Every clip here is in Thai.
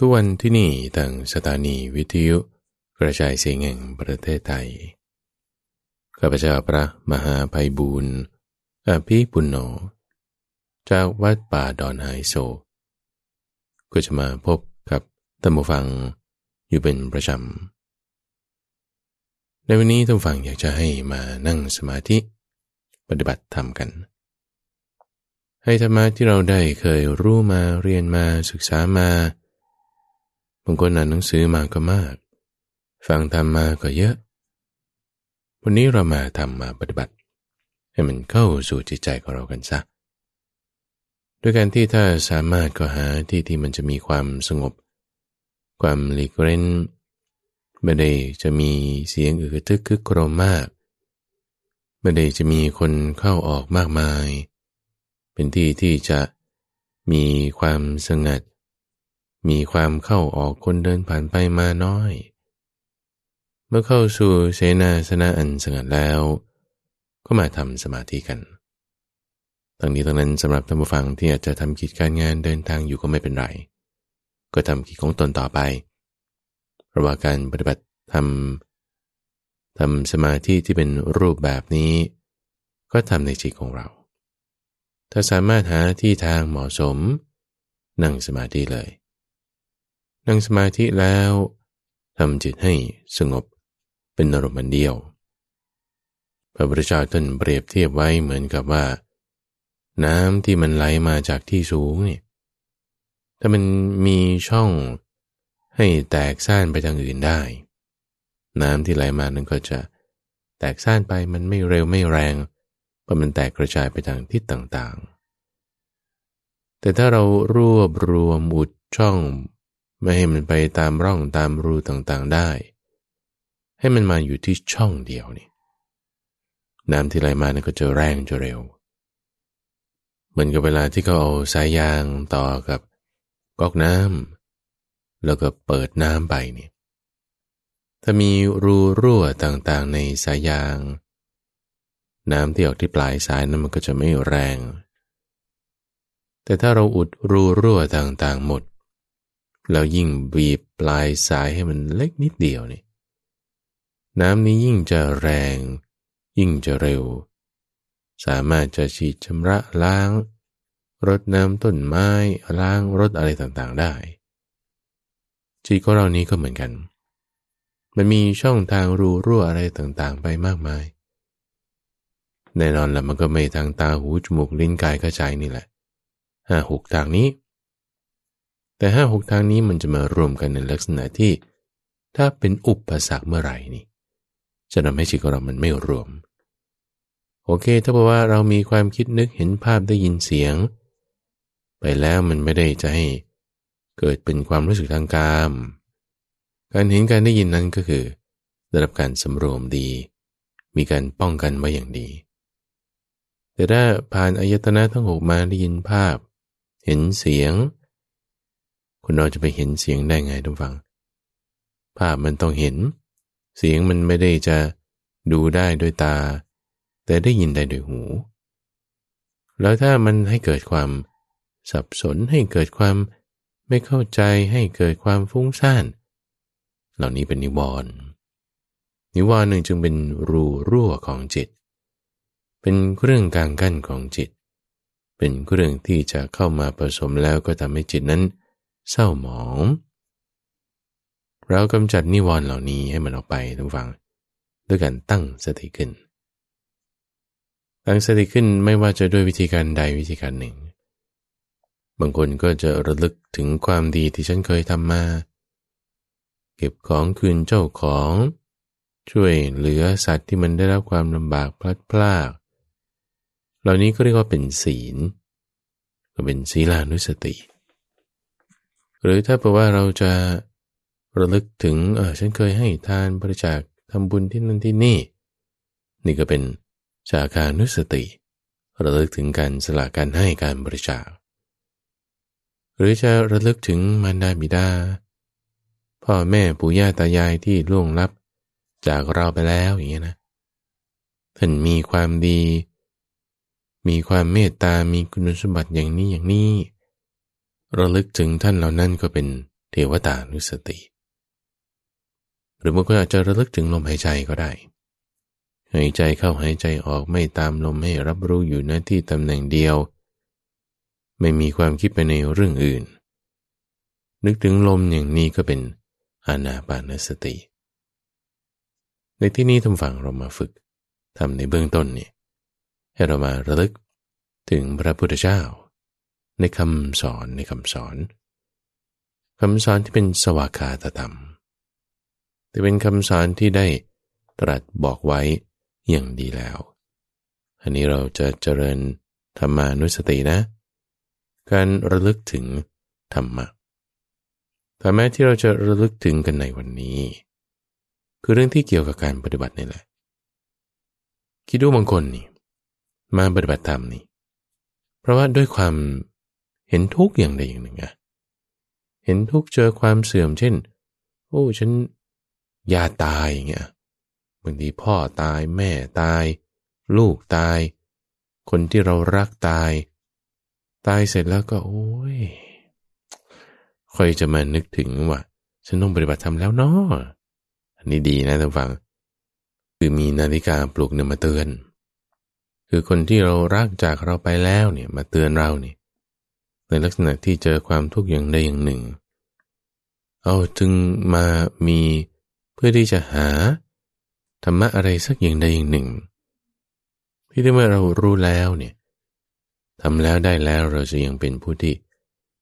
ทุกวันที่นี่ทางสถานีวิทยุกระจายเสียงแห่งประเทศไทย ข้าพเจ้าพระมหาภัยบูรณ์อภิปุณโญจากวัดป่าดอนไฮโซ ก็จะมาพบกับธรรมฟังอยู่เป็นประจำ ในวันนี้รรมฟังอยากจะให้มานั่งสมาธิปฏิบัติธรรมกัน ให้ธรรมะที่เราได้เคยรู้มาเรียนมาศึกษามาบางคนอ่านหนังสือมาก็มาก ฟังธรรมมาก็เยอะ วันนี้เรามาทำมาปฏิบัติ ให้มันเข้าสู่จิตใจของเรากันซะ ด้วยการที่ถ้าสามารถก็หาที่ที่มันจะมีความสงบ ความหลีกเล่นไม่ได้จะมีเสียงอึกทึกคึกโครมมากไม่ได้จะมีคนเข้าออกมากมาย เป็นที่ที่จะมีความสงัดมีความเข้าออกคนเดินผ่านไปมาน้อย เมื่อเข้าสู่เสนาสนะอันสงัดแล้ว ก็มาทำสมาธิกันทั้งนี้ทั้งนั้นสำหรับท่านผู้ฟังที่อาจจะทำกิจการงานเดินทางอยู่ก็ไม่เป็นไร ก็ทำกิจของตนต่อไปเพราะว่าการปฏิบัติทำทำสมาธิที่เป็นรูปแบบนี้ ก็ทำในจิตของเรา ถ้าสามารถหาที่ทางเหมาะสม นั่งสมาธิเลยนั่งสมาธิแล้วทำจิตให้สงบเป็นอารมณ์เดียว พระบรมชาจาท่านเปรียบเทียบไว้เหมือนกับว่า น้ำที่มันไหลมาจากที่สูงเนี่ยถ้ามันมีช่องให้แตกซ่านไปทางอื่นได้ น้ำที่ไหลมานั้นก็จะแตกซ่านไปมันไม่เร็วไม่แรงเพราะมันแตกกระจายไปทางทิศต่างๆ แต่ถ้าเรารวบรวมอุดช่องไม่ให้มันไปตามร่องตามรูต่างๆได้ ให้มันมาอยู่ที่ช่องเดียวนี่ น้ำที่ไหลมานั้นก็จะแรงจะเร็ว เหมือนกับเวลาที่เขาเอาสายยางต่อกับก๊อกน้ำแล้วก็เปิดน้ำไปนี่ถ้ามีรูรั่วต่างๆ ในสายยาง น้ำที่ออกที่ปลายสายนั้นมันก็จะไม่แรง แต่ถ้าเราอุดรูรั่วต่างๆหมดแล้วยิ่งบีบปลายสายให้มันเล็กนิดเดียวนี่ น้ำนี้ยิ่งจะแรง ยิ่งจะเร็ว สามารถจะฉีดชำระล้างรดน้ำต้นไม้ล้างรถอะไรต่างๆได้จิตของเรานี้ก็เหมือนกัน มันมีช่องทางรูรั่วอะไรต่างๆไปมากมายแน่นอนละมันก็ไม่ทางตาหูจมูกลิ้นกายกระใจนี่แหละห้าหกทางนี้แต่ห้าหกทางนี้มันจะมา รวมกันในลักษณะที่ ถ้าเป็นอุปสรรคเมื่อไหร่นี่ จะทำให้จิตของเรา มัน ไม่รวม โอเค ถ้าบอกว่าเรามีความคิดนึกเห็นภาพได้ยินเสียง ไปแล้วมันไม่ได้ จะ ให้เกิดเป็นความรู้สึกทางกาม การเห็นการได้ยินนั้นก็คือได้รับการสำรวมดี มีการป้องกันไว้อย่างดี แต่ถ้าผ่านอายตนะทั้งหกมาได้ยินภาพ เห็นเสียงคุณเราจะไปเห็นเสียงได้ไงทุกฟัง ภาพมันต้องเห็น เสียงมันไม่ได้จะดูได้ด้วยตา แต่ได้ยินได้ด้วยหู แล้วถ้ามันให้เกิดความสับสนให้เกิดความไม่เข้าใจให้เกิดความฟุ้งซ่านเหล่านี้เป็นนิวรณ์นิวรณ์หนึ่งจึงเป็นรูรั่วของจิต เป็นเครื่องกลางกั้นของจิต เป็นเครื่องที่จะเข้ามาผสมแล้วก็ทำให้จิตนั้นเศร้าหมอง เรากำจัดนิวรณ์เหล่านี้ให้มันออกไปทุกฝัง ด้วยการตั้งสติขึ้น ตั้งสติขึ้นไม่ว่าจะด้วยวิธีการใดวิธีการหนึ่ง บางคนก็จะระลึกถึงความดีที่ฉันเคยทำมา เก็บของคืนเจ้าของ ช่วยเหลือสัตว์ที่มันได้รับความลำบากพลัดพราก เหล่านี้ก็เรียกว่าเป็นศีลก็เป็นศีลานุสติเหรือถ้าเปลว่าเราจะระลึกถึงเออฉันเคยให้ทานบริจาคทำบุญที่นั่นที่นี่ นี่ก็เป็นชาคานุสติ ระลึกถึงการสละการให้การบริจาคหรือจะระลึกถึงมารดาบิดาพ่อแม่ปู่ย่าตายายที่ล่วงลับจากเราไปแล้วอย่างเงี้ยนะท่านมีความดี มีความเมตตามีคุณสมบัติอย่างนี้อย่างนี้ระลึกถึงท่านเหล่านั้นก็เป็นเทวตานุสติหรือบางคนอาจจะระลึกถึงลมหายใจก็ได้ หายใจเข้าหายใจออกไม่ตามลมให้รับรู้อยู่หน้าที่ตำแหน่งเดียว ไม่มีความคิดไปในเรื่องอื่น นึกถึงลมอย่างนี้ก็เป็นอานาปานสติ ในที่นี้ทำฝั่งเรามาฝึกทำในเบื้องต้นเนี่ยให้เรามาระลึกถึงพระพุทธเจ้าในคำสอนในคำสอนคำสอนที่เป็นสวากาตธรรมแต่เป็นคำสอนที่ได้ตรัสบอกไว้อย่างดีแล้ว อันนี้เราจะเจริญธรรมานุสตินะ การระลึกถึงธรรมะแต่แม้ที่เราจะระลึกถึงกันในวันนี้ คือเรื่องที่เกี่ยวกับการปฏิบัตินี่แหละ คิดดูบางคนนี่มาปฏิบัติธรรมนี่เพราะว่าด้วยความเห็นทุกอย่างใดอย่างหนึ่งอะเห็นทุกเจอความเสื่อมเช่น โอ้ฉันยาตายอย่างเงี้ยบางทีพ่อตายแม่ตาย ลูกตาย คนที่เรารักตาย ตายเสร็จแล้วก็โอ้ย ค่อยจะมานึกถึงว่า ฉันต้องปฏิบัติธรรมแล้วเนาะอันนี้ดีนะท่านฟัง คือมีนาฬิกาปลุกเนี่ยมาเตือน คือคนที่เรารักจากเราไปแล้วเนี่ย มาเตือนเราเนี่ยในลักษณะที่เจอความทุกข์อย่างใดอย่างหนึ่ง เอาจึงมามีเพื่อที่จะหาธรรมะอะไรสักอย่างใดอย่างหนึ่งที่เมื่อเรารู้แล้วเนี่ยทำแล้วได้แล้วเราจะยังเป็นผู้ที่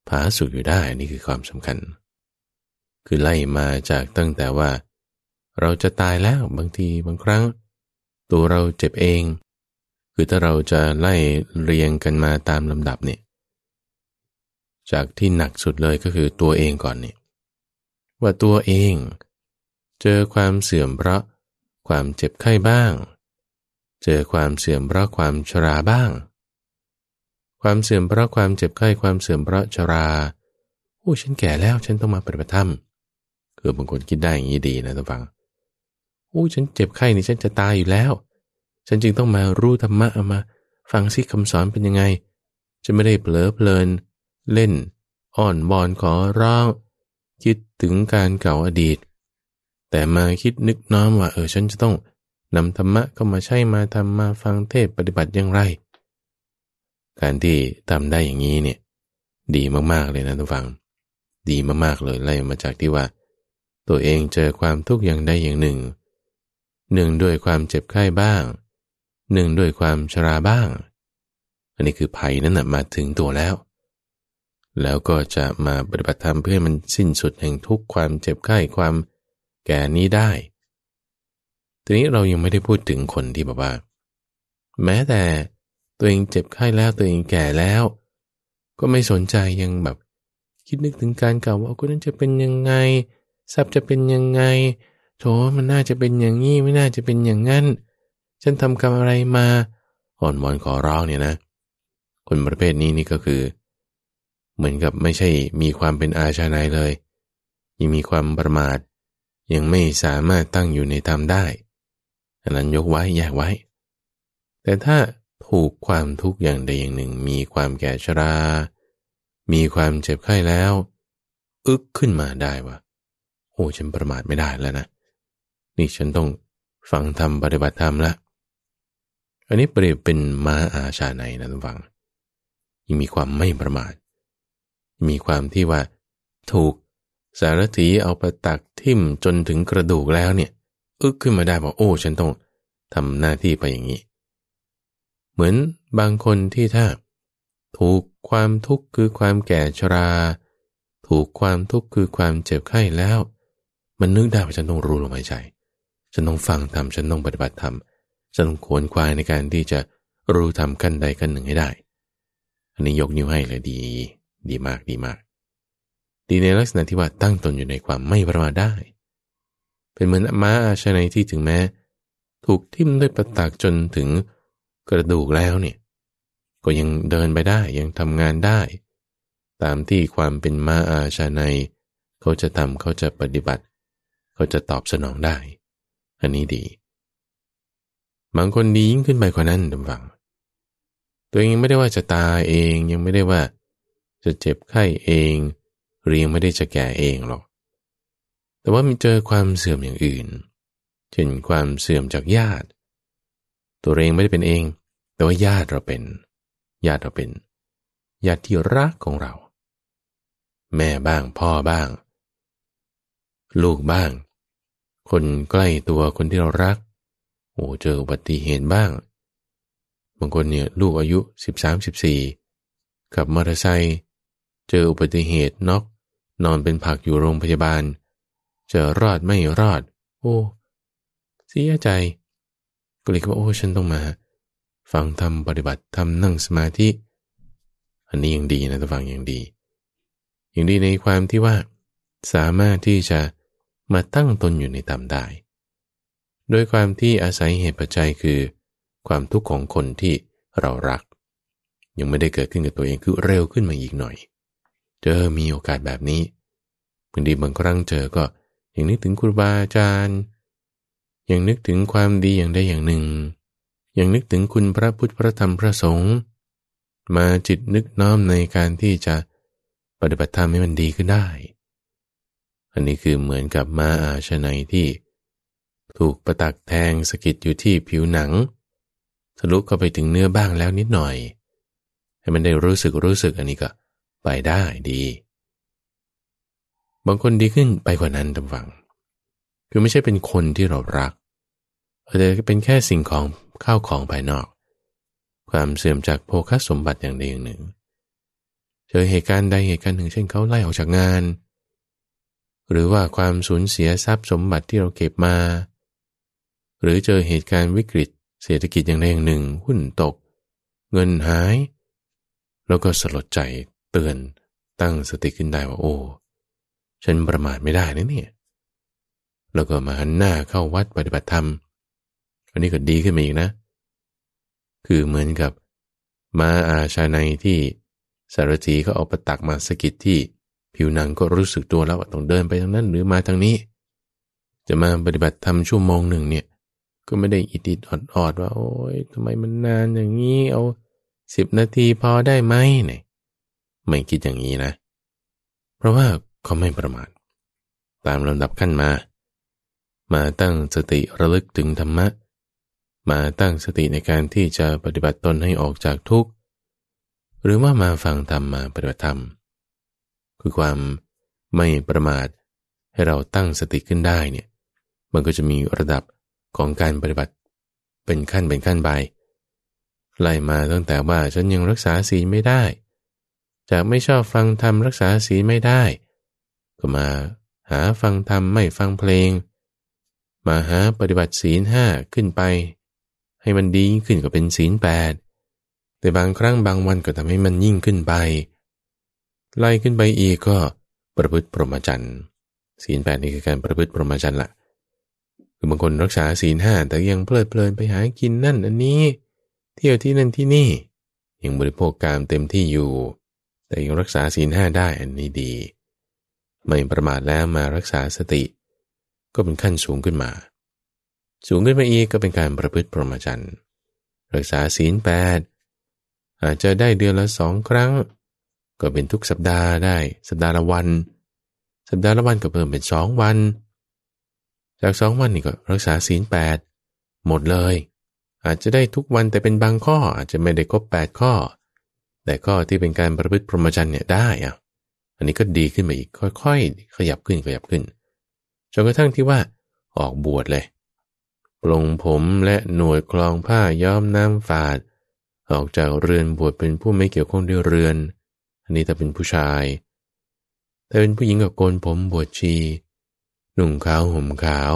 ผาสุกอยู่ได้นี่คือความสำคัญ คือไล่มาจากตั้งแต่ว่า เราจะตายแล้วบางทีบางครั้ง ตัวเราเจ็บเอง คือถ้าเราจะไล่เรียงกันมาตามลำดับเนี่ยจากที่หนักสุดเลยก็คือตัวเองก่อนนี่ว่าตัวเอง เจอความเสื่อมเพราะ ความเจ็บไข้บ้าง เจอความเสื่อมเพราะความชราบ้าง ความเสื่อมเพราะความเจ็บไข้ ความเสื่อมเพราะชราโอ้ฉันแก่แล้วฉันต้องมาปฏิบัติธรรมคือบางคนคิดได้อย่างนี้ดีนะท่านฟังโอ้ฉันเจ็บไข้นี่ฉันจะตายอยู่แล้ว ฉันจึงต้องมารู้ธรรมะเอามาฟังซิคำสอนเป็นยังไงจะไม่ได้เผลอเพลินเเล่นอ่อนบอนขอร้องคิดถึงการเก่าอดีต แต่มาคิดนึกน้อมว่าเออฉันจะต้องนำธรรมะเข้ามาใช้มาทำมาฟังเทศปฏิบัติอย่างไร การที่ทำได้อย่างนี้เนี่ยดีมากๆเลยนะทุกฟัง ดีมากๆเลยไล่มาจากที่ว่า ตัวเองเจอความทุกข์อย่างใดอย่างหนึ่งหนึ่งด้วยความเจ็บไข้บ้างหนึ่งด้วยความชราบ้าง อันนี้คือภัยนั้นนะมาถึงตัวแล้วแล้วก็จะมาปฏิบัติธรรมเพื่อมันสิ้นสุดแห่งทุกความเจ็บไข้ความแก่นี้ได้ ทีนี้เรายังไม่ได้พูดถึงคนที่บอกว่าแม้แต่ตัวเองเจ็บไข้แล้วตัวเองแก่แล้ว ก็ไม่สนใจยังแบบคิดนึกถึงการเก่าว่าคนนั้นจะเป็นยังไงทรัพย์จะเป็นยังไง โถมันน่าจะเป็นอย่างนี้ไม่น่าจะเป็นอย่างนั้นฉันทำกรรมอะไรมาอ่อนวอนขอร้องเนี่ยนะ คนประเภทนี้นี่ก็คือเหมือนกับไม่ใช่มีความเป็นอาชาในเลยยังมีความประมาท ยังไม่สามารถตั้งอยู่ในธรรมได้ อันนั้นยกไว้แยกไว้ แต่ถ้าถูกความทุกข์อย่างใดอย่างหนึ่ง มีความแก่ชรา มีความเจ็บไข้แล้ว อึกขึ้นมาได้วะโอ้ฉันประมาทไม่ได้แล้วนะนี่ฉันต้องฟังธรรมปฏิบัติธรรมละ อันนี้เปรียบเป็นม้าอาชาในนะทุกฝัง ยังมีความไม่ประมาทมีความที่ว่าถูกสารถีเอาประตักทิ่มจนถึงกระดูกแล้วเนี่ย อึกขึ้นมาได้บอกโอ้ฉันต้องทำหน้าที่ไปอย่างนี้ เหมือนบางคนที่ถ้า ถูกความทุกข์คือความแก่ชรา ถูกความทุกข์คือความเจ็บไข้แล้ว มันนึกได้ว่าฉันต้องรู้ลมหายใจฉันต้องฟังธรรมฉันต้องปฏิบัติธรรมฉันต้องขวนควายในการที่จะรู้ธรรมขั้นใดขั้นหนึ่งให้ได้ อันนี้ยกนิ้วให้เลยดีดีมากดีมาก ดีในลักษณะที่ว่าตั้งตนอยู่ในความไม่ประมาทได้ เป็นเหมือนม้าอาชนัยที่ถึงแม้ ถูกทิ่มด้วยประตากจนถึงกระดูกแล้วเนี่ย ก็ยังเดินไปได้ยังทำงานได้ ตามที่ความเป็นม้าอาชาในเขาจะทำเขาจะปฏิบัติ เขาจะตอบสนองได้ อันนี้ดีบางคนดียิ่งขึ้นไปกว่านั้นดำฝัง ตัวเองงไม่ได้ว่าจะตายเองยังไม่ได้ว่าจะเจ็บไข้เองหรือยังไม่ได้จะแก่เองหรอก แต่ว่ามีเจอความเสื่อมอย่างอื่นเช่นความเสื่อมจากญาติ ตัวเองไม่ได้เป็นเอง แต่ว่าญาติเราเป็น ญาติเราเป็น ญาติที่รักของเรา แม่บ้างพ่อบ้าง ลูกบ้าง คนใกล้ตัวคนที่เรารักโอ้เจออุบัติเหตุบ้าง บางคนเนี่ยลูกอายุ13 14ขับมอเตอร์ไซค์เจออุบัติเหตุน็อกนอนเป็นผักอยู่โรงพยาบาลจะรอดไม่รอด โอ้เสียใจก็เลยว่าโอ้ฉันต้องมา ฟังทำปฏิบัติ ทำนั่งสมาธิ อันนี้ยังดีนะท่านฟังยังดีอย่างดีในความที่ว่าสามารถที่จะมาตั้งตนอยู่ในธรรมได้ โดยความที่อาศัยเหตุปัจจัยคือ ความทุกข์ของคนที่เรารัก ยังไม่ได้เกิดขึ้นกับตัวเองคือเร็วขึ้นมาอีกหน่อยเจอมีโอกาสแบบนี้บางทีบางครั้งเจอก็อย่างนึกถึงครูบาอาจารย์อย่างนึกถึงความดีอย่างใดอย่างหนึ่งอย่างนึกถึงคุณพระพุทธพระธรรมพระสงฆ์มาจิตนึกน้อมในการที่จะปฏิบัติธรรมให้มันดีขึ้นได้ อันนี้คือเหมือนกับมาอาชนัยที่ ถูกประตักแทงสกิดอยู่ที่ผิวหนังทะลุเข้าไปถึงเนื้อบ้างแล้วนิดหน่อย ให้มันได้รู้สึกรู้สึกอันนี้ก็ไปได้ดี บางคนดีขึ้นไปกว่านั้นจำฝัง คือไม่ใช่เป็นคนที่เรารักจจะเป็นแค่สิ่งของข้าวของภายนอก ความเสื่อมจากโภคสมบัติอย่างใดอย่างหนึ่ง เจอเหตุการณ์ใดเหตุการณ์หนึ่งเช่นเขาไล่ออกจากงาน หรือว่าความสูญเสียทรัพย์สมบัติที่เราเก็บมา หรือเจอเหตุการณ์วิกฤต เศรษฐกิจอย่างใดอย่างหนึ่งหุ้นตก เงินหาย แล้วก็สลดใจเตือนตั้งสติขึ้นได้ว่าโอ้ ฉันประมาทไม่ได้นะเนี่ยแล้วก็มาหันหน้า เข้าวัดปฏิบัติธรรมอันนี้ก็ดีขึ้นมาอีกนะ คือเหมือนกับมาอาชาในที่สารจีก็เอาประตักมาสกิดที่ผิวหนังก็รู้สึกตัวแล้วว่าต้องเดินไปทางนั้นหรือมาทางนี้ จะมาปฏิบัติธรรมชั่วโมงหนึ่งเนี่ย ก็ไม่ได้อิดอิดออดๆว่า โอ้ยทำไมมันนานอย่างนี้เอาสิบนาทีพอได้ไหมเนี่ยไม่คิดอย่างนี้นะ เพราะว่าเขาไม่ประมาท ตามลำดับขั้นมา มาตั้งสติระลึกถึงธรรมะ มาตั้งสติในการที่จะปฏิบัติตนให้ออกจากทุกข์ หรือว่ามาฟังธรรมมาปฏิบัติธรรม คือความไม่ประมาทให้เราตั้งสติขึ้นได้เนี่ย มันก็จะมีระดับของการปฏิบัติเป็นขั้นเป็นขั้นไป ไล่มาตั้งแต่ว่า ฉันยังรักษาศีลไม่ได้จะไม่ชอบฟังธรรมรักษาศีลไม่ได้ ก็มาหาฟังธรรม ไม่ฟังเพลง มาหาปฏิบัติศีลห้าขึ้นไป ให้มันดีขึ้นก็เป็นศีลแปดแต่บางครั้งบางวันก็ทำให้มันยิ่งขึ้นไปไล่ขึ้นไปอีกก็ประพฤติพรหมจรรย์ศีลแปดนี่คือการประพฤติพรหมจรรย์ละคือบางคนรักษาศีลห้าแต่ยังเพลิดเพลินไปหากินนั่นอันนี้เที่ยวที่นั่นที่นี่ ยังบริโภคการเต็มที่อยู่แต่ยังรักษาศีลห้าได้อันนี้ดีไม่ประมาทแล้วมารักษาสติ ก็เป็นขั้นสูงขึ้นมา สูงขึ้นมาอีกก็เป็นการประพฤติพรหมจรรย์รักษาศีลแปดอาจจะได้เดือนละสองครั้ง ก็เป็นทุกสัปดาห์ได้ สัปดาห์ละวัน สัปดาห์ละวันก็เพิ่มเป็นสองวัน จากสองวันนี่ก็รักษาศีลแปดหมดเลย อาจจะได้ทุกวันแต่เป็นบางข้ออาจจะไม่ได้ครบแปดข้อแต่ก็ที่เป็นการประพฤติพรหมจรรย์เนี่ยได้อะอันนี้ก็ดีขึ้นมาอีกค่อยๆ ขยับขึ้นขยับขึ้นจนกระทั่งที่ว่าออกบวชเลยปลงผมและหนวดคลองผ้าย้อมน้ำฝาด ออกจากเรือนบวชเป็นผู้ไม่เกี่ยวข้องด้วยเรือน อันนี้ถ้าเป็นผู้ชาย แต่เป็นผู้หญิงกับโกนผมบวชชี หนุ่มขาวห่มขาว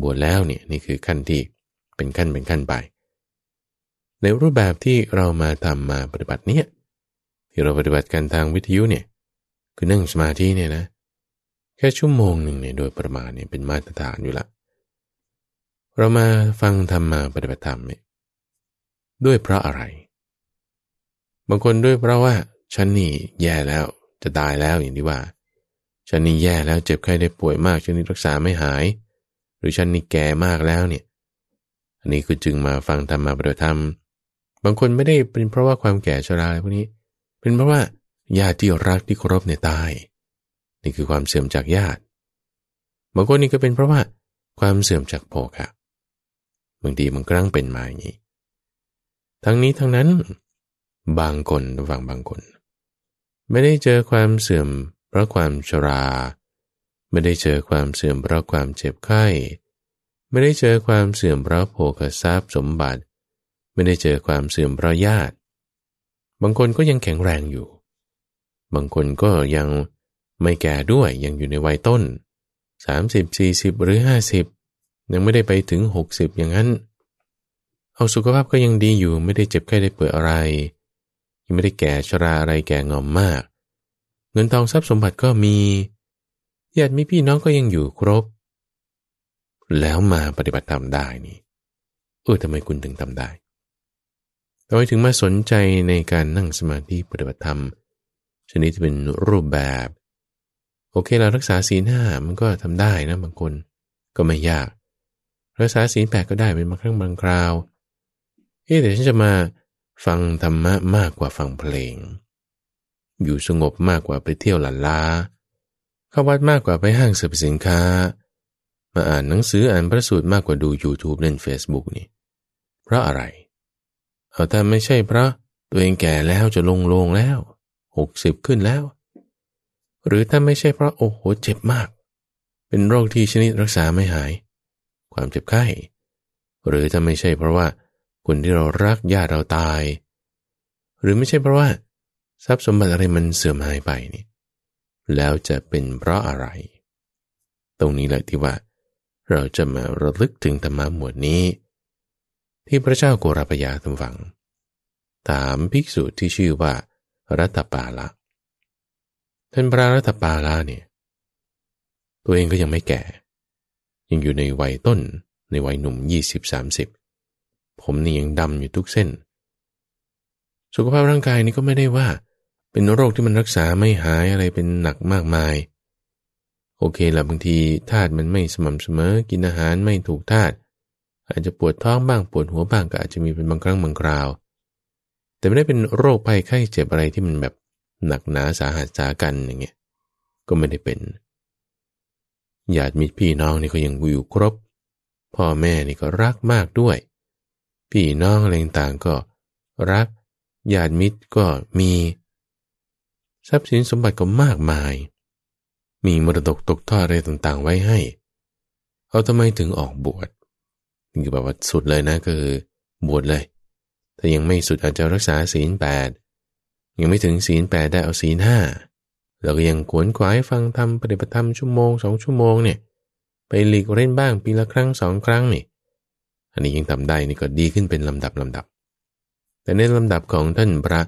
บวชแล้วเนี่ยนี่คือขั้นที่เป็นขั้นเป็นขั้นไปในรูปแบบที่เรามาทำมาปฏิบัติเนี่ยที่เราปฏิบัติกันทางวิทยุเนี่ยคือนั่งสมาธิเนี่ยนะแค่ ชั่วโมงหนึ่งเนี่ยโดยประมาณเนี่ยเป็นมาตรฐานอยู่ละ เรามาฟังธรรมมาปฏิบัติธรรมเนี่ยด้วยเพราะอะไร บางคนด้วยเพราะว่าฉันนี่แย่แล้วจะตายแล้วอย่างที่ว่าฉันนี่แย่แล้วเจ็บไข้ได้ป่วยมาก ฉันนี่รักษาไม่หาย หรือฉันนี่แก่มากแล้วเนี่ยอันนี้คือจึงมาฟังธรรมมาปฏิบัติธรรมบางคนไม่ได้เป็นเพราะว่าความแก่ชราอะไรพวกนี้ เป็นเพราะว่าญาติที่รักที่เคารพเนี่ยตาย นี่คือความเสื่อมจากญาติ บางคนนี่ก็เป็นเพราะว่าความเสื่อมจากโภคะบางทีบางครั้งเป็นมาอย่างนี้ ทั้งนี้ทั้งนั้น บางคนฝั่งบางคน ไม่ได้เจอความเสื่อมเพราะความชรา ไม่ได้เจอความเสื่อมเพราะความเจ็บไข้ ไม่ได้เจอความเสื่อมเพราะโภคทรัพย์สมบัติไม่ได้เจอความเสื่อมเพราะญาติ บางคนก็ยังแข็งแรงอยู่ บางคนก็ยังไม่แก่ด้วย ยังอยู่ในวัยต้น 30 40 หรือ50ยังไม่ได้ไปถึง 60 อย่างนั้น เอาสุขภาพก็ยังดีอยู่ ไม่ได้เจ็บไข้ได้เปื่ออะไร ยังไม่ได้แก่ชราอะไรแก่งอมมาก เงินทองทรัพย์สมบัติก็มี ญาติมิพี่น้องก็ยังอยู่ครบ แล้วมาปฏิบัติธรรมได้นี่ เออทำไมคุณถึงทำได้ต่ไปถึงมาสนใจในการนั่งสมาธิปฏิบัติธรรมชนิดที่เป็นรูปแบบ โอเคเรารักษาศีลห้ามันก็ทำได้นะ บางคนก็ไม่ยาก รักษาศีลแปดก็ได้ เป็นบางครั้งบาง คราวเอ้แต่ฉันจะมาฟังธรรมะมากกว่า ฟัง เพลง อยู่สงบมากกว่าไปเที่ยวหลันลาเข้าวัดมากกว่าไปห้างสรรพสินค้า มาอ่านหนังสืออ่านพระสูตรมากกว่าดู YouTube เล่น Facebook นี่ เพราะอะไรเออถ้าไม่ใช่พระตัวเองแก่แล้วจะลงลงแล้วหกสิบขึ้นแล้ว หรือถ้าไม่ใช่พระโอ้โหเจ็บมาก เป็นโรคที่ชนิดรักษาไม่หาย ความเจ็บไข้ หรือถ้าไม่ใช่เพราะว่า คนที่เรารักญาติเราตาย หรือไม่ใช่เพราะว่า ทรัพย์สมบัติอะไรมันเสื่อมหายไปนี่แล้วจะเป็นเพราะอะไร ตรงนี้แหละที่ว่า เราจะมาระลึกถึงธรรมะหมวดนี้ที่พระเจ้าโกรพยาทำฝัง ถามภิกษุที่ชื่อว่า รัตปาละ ท่านพระรัตปาละเนี่ย ตัวเองก็ยังไม่แก่ ยังอยู่ในวัยต้นในวัยหนุ่ม 20-30 ผมนี่ยังดำอยู่ทุกเส้น สุขภาพร่างกายนี่ก็ไม่ได้ว่า เป็นโรคที่มันรักษาไม่หายอะไรเป็นหนักมากมาย โอเคละบางทีธาตุมันไม่สม่ำเสมอ กินอาหารไม่ถูกธาตุอาจจะปวดท้องบ้างปวดหัวบ้างก็อาจจะมีเป็นบางครั้งบางคราวแต่ไม่ได้เป็นโรคภัยไข้เจ็บอะไรที่มันแบบหนักหนาสาหัสสากันอย่างเงี้ยก็ไม่ได้เป็นญาติมิตรพี่น้องนี่ก็ยังอยู่ครบ พ่อแม่นี่ก็รักมากด้วยพี่น้องอะไรต่างก็รักญาติมิตรก็มี ทรัพย์สินสมบัติก็มากมาย มีมรดกตกทอดอะไรต่างๆไว้ให้เอาทำไมถึงออกบวชคือแบบว่าสุดเลยนะคือบวชเลย ถ้ายังไม่สุดอาจจะรักษาศีลแปดยังไม่ถึงศีลแปดได้เอาศีลห้าแล้วก็ยังขวนขวายฟังธรรมปฏิบัติธรรมชั่วโมงสองชั่วโมงเนี่ยไปหลีกเล่นบ้างปีละครั้งสองครั้งนี่ อันนี้ยังทำได้นี่ก็ดีขึ้นเป็นลำดับลำดับ แต่ในลำดับของท่านพระ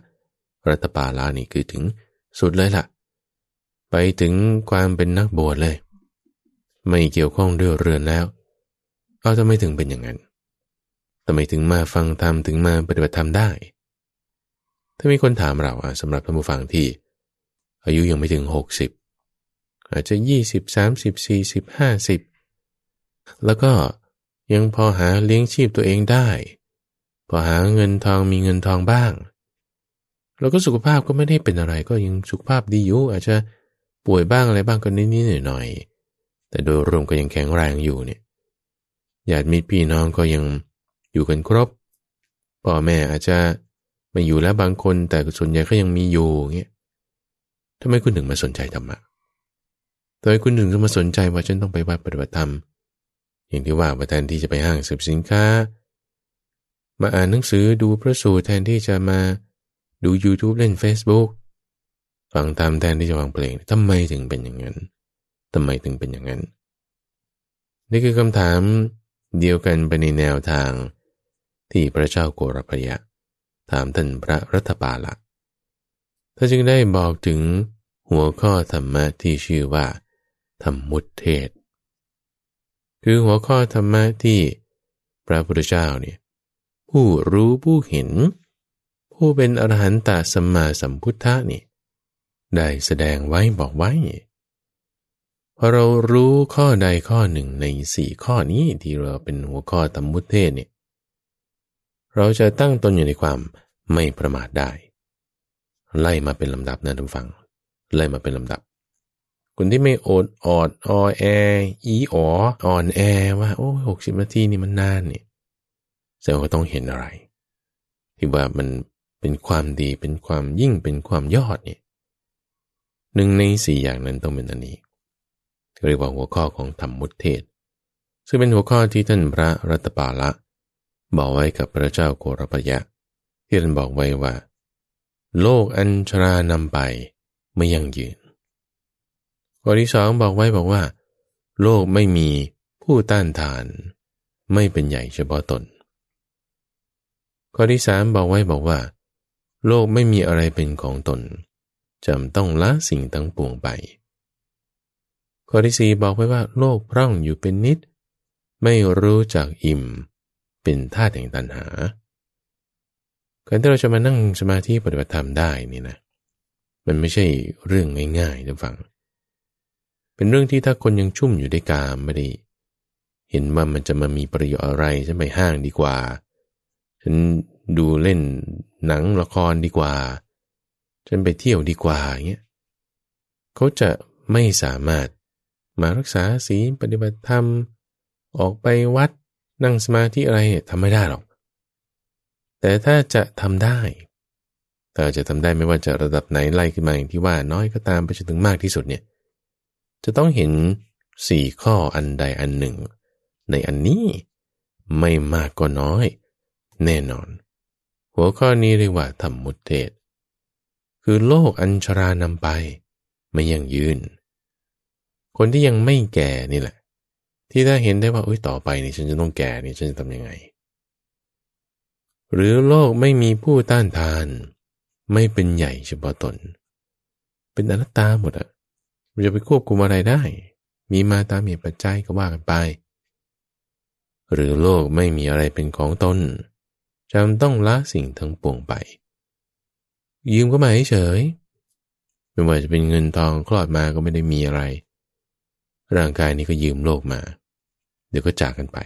รัตปาลานี่คือถึงสุดเลยละ่ะ ไปถึงความเป็นนักบวชเลย ไม่เกี่ยวข้องด้วยเรือนแล้วเอาทำไมถึงเป็นอย่างนั้น ทำไมถึงมาฟังธรรม ถึงมาปฏิบัติธรรมได้ ถ้ามีคนถามเราสำหรับท่านผู้ฟังที่ อายุยังไม่ถึง 60 อาจจะ 20 30 40 50 แล้วก็ยังพอหาเลี้ยงชีพตัวเองได้ พอหาเงินทองมีเงินทองบ้าง แล้วก็สุขภาพก็ไม่ได้เป็นอะไรก็ยังสุขภาพดีอยู่อาจจะป่วยบ้างอะไรบ้างก็นิดๆหน่อยๆแต่โดยรวมก็ยังแข็งแรงอยู่เนี่ยญาติมิตรพี่น้องก็ยังอยู่กันครบ พ่อแม่อาจจะไม่อยู่แล้วบางคนแต่ส่วนใหญ่ก็ยังมีอยู่เงี้ยทำไมคุณถึงมาสนใจธรรมะทำไมคุณถึงจะมาสนใจว่า ฉันต้องไปวัดปฏิบัติธรรม อย่างที่ว่าแทนที่จะไปห้างสืบสินค้า มาอ่านหนังสือดูพระสูตรแทนที่จะมาดู YouTube เล่น Facebook ฟังตามแทนที่จะฟังเพลงทำไมถึงเป็นอย่างนั้นทำไมถึงเป็นอย่างนั้นนี่คือคำถามเดียวกันไปในแนวทางที่พระเจ้าโกรพยะ ถามท่านพระรัฐบาละท่านจึงได้บอกถึงหัวข้อธรรมะที่ชื่อว่า ธรรมุตเทศ คือหัวข้อธรรมะที่พระพุทธเจ้าเนี่ยผู้รู้ผู้เห็น ผู้เป็นอรหันตสัมมาสัมพุทธะนี่ได้แสดงไว้บอกไว้พอเรารู้ข้อใดข้อหนึ่งในสี่ข้อนี้ที่เราเป็นหัวข้อธรรมุเทศเนี่ย เราจะตั้งตนอยู่ในความไม่ประมาทได้ ไล่มาเป็นลำดับ นะทุกฟัง ไล่มาเป็นลำดับ คนที่ไม่โอดออดออแออีอ๋ออ่อนแอว่าโอ้หกสิบนาทีนี่มันนานเนี่ยแสดงว่าต้องเห็นอะไร ที่ว่ามันเป็นความดีเป็นความยิ่งเป็นความยอดเนี่ยหนึ่งในสี่อย่างนั้นต้องเป็นอันนี้เรียกว่าหัวข้อของ ธรรมมุตเทศ ซึ่งเป็นหัวข้อที่ท่านพระรัตปาละบอกไว้กับพระเจ้าโกรพยะที่ท่านบอกไว้ว่า โลกอันชรานำไปไม่ยั่งยืน ข้อที่สองบอกไว้บอกว่า โลกไม่มีผู้ต้านทาน ไม่เป็นใหญ่เฉพาะตน ข้อที่สามบอกไว้บอกว่า โลกไม่มีอะไรเป็นของตนจำต้องละสิ่งทั้งปวงไปข้อที่สี่บอกไว้ว่าโลกพร่องอยู่เป็นนิด ไม่รู้จักอิ่ม เป็นธาตุแห่งตัณหาการที่เราจะมานั่งสมาธิปฏิบัติธรรมได้นี่นะ มันไม่ใช่เรื่องง่ายๆนะฟัง เป็นเรื่องที่ถ้าคนยังชุ่มอยู่ด้วยกามไม่ได้เห็นว่ามันจะมามีประโยชน์อะไรฉันไปห้างดีกว่า ฉันดูเล่นหนังละครดีกว่า ฉันไปเที่ยวดีกว่าเงี้ยเขาจะไม่สามารถมารักษาศีลปฏิบัติธรรมออกไปวัดนั่งสมาธิอะไรทำไม่ได้หรอก แต่ถ้าจะทำได้ ถ้าจะทำได้ไม่ว่าจะระดับไหน ไล่ขึ้นมาอย่างที่ว่าน้อยก็ตามไปจนถึงมากที่สุดเนี่ยจะต้องเห็นสี่ข้ออันใดอันหนึ่ง ในอันนี้ไม่มากก็น้อย แน่นอน หัวข้อนี้เรียกว่าธรรมมุตเตศคือโลกอัญชรานำไปไม่ยั่งยืนคนที่ยังไม่แก่นี่แหละ ที่ถ้าเห็นได้ว่าเอ้ยต่อไปนี่ฉันจะต้องแก่นี่ฉันจะทำยังไง หรือโลกไม่มีผู้ต้านทาน ไม่เป็นใหญ่เฉพาะตน เป็นอนัตตาหมดอะมันจะไปควบคุมอะไรได้ มีมาตามเหตุปัจจัยก็ว่ากันไป หรือโลกไม่มีอะไรเป็นของตนจำต้องละสิ่งทั้งปวงไปยืมก็มาเฉยไม่ว่าจะเป็นเงินทองคลอดมาก็ไม่ได้มีอะไรร่างกายนี้ก็ยืมโลกมา เดี๋ยวก็จากกันไป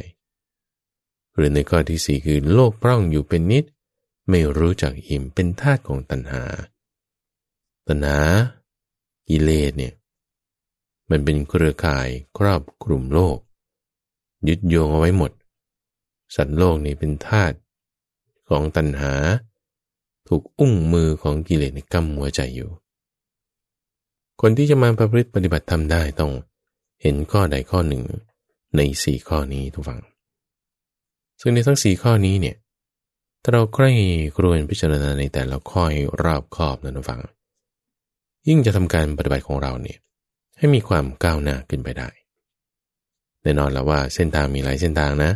หรือในข้อที่สี่คือโลกพร่องอยู่เป็นนิด ไม่รู้จักอิ่มเป็นธาตุของตัณหาตัณหา กิเลสเนี่ยมันเป็นเครือข่ายครอบกลุ่มโลก ยึดโยงเอาไว้หมดสัตว์โลกนี่เป็นธาตุของตัณหา ถูกอุ้งมือของกิเลสกำหัวใจอยู่ คนที่จะมาประพฤติปฏิบัติธรรมได้ต้องเห็นข้อใดข้อหนึ่งในสี่ข้อนี้ทุกฝัง ซึ่งในทั้งสี่ข้อนี้เนี่ย ถ้าเราใกล้ครวนพิจารณาในแต่ละข้อยรอบครอบนะทุกฝัง ยิ่งจะทำการปฏิบัติของเราเนี่ยให้มีความก้าวหน้าขึ้นไปได้ แน่นอนแล้วว่าเส้นทางมีหลายเส้นทางนะ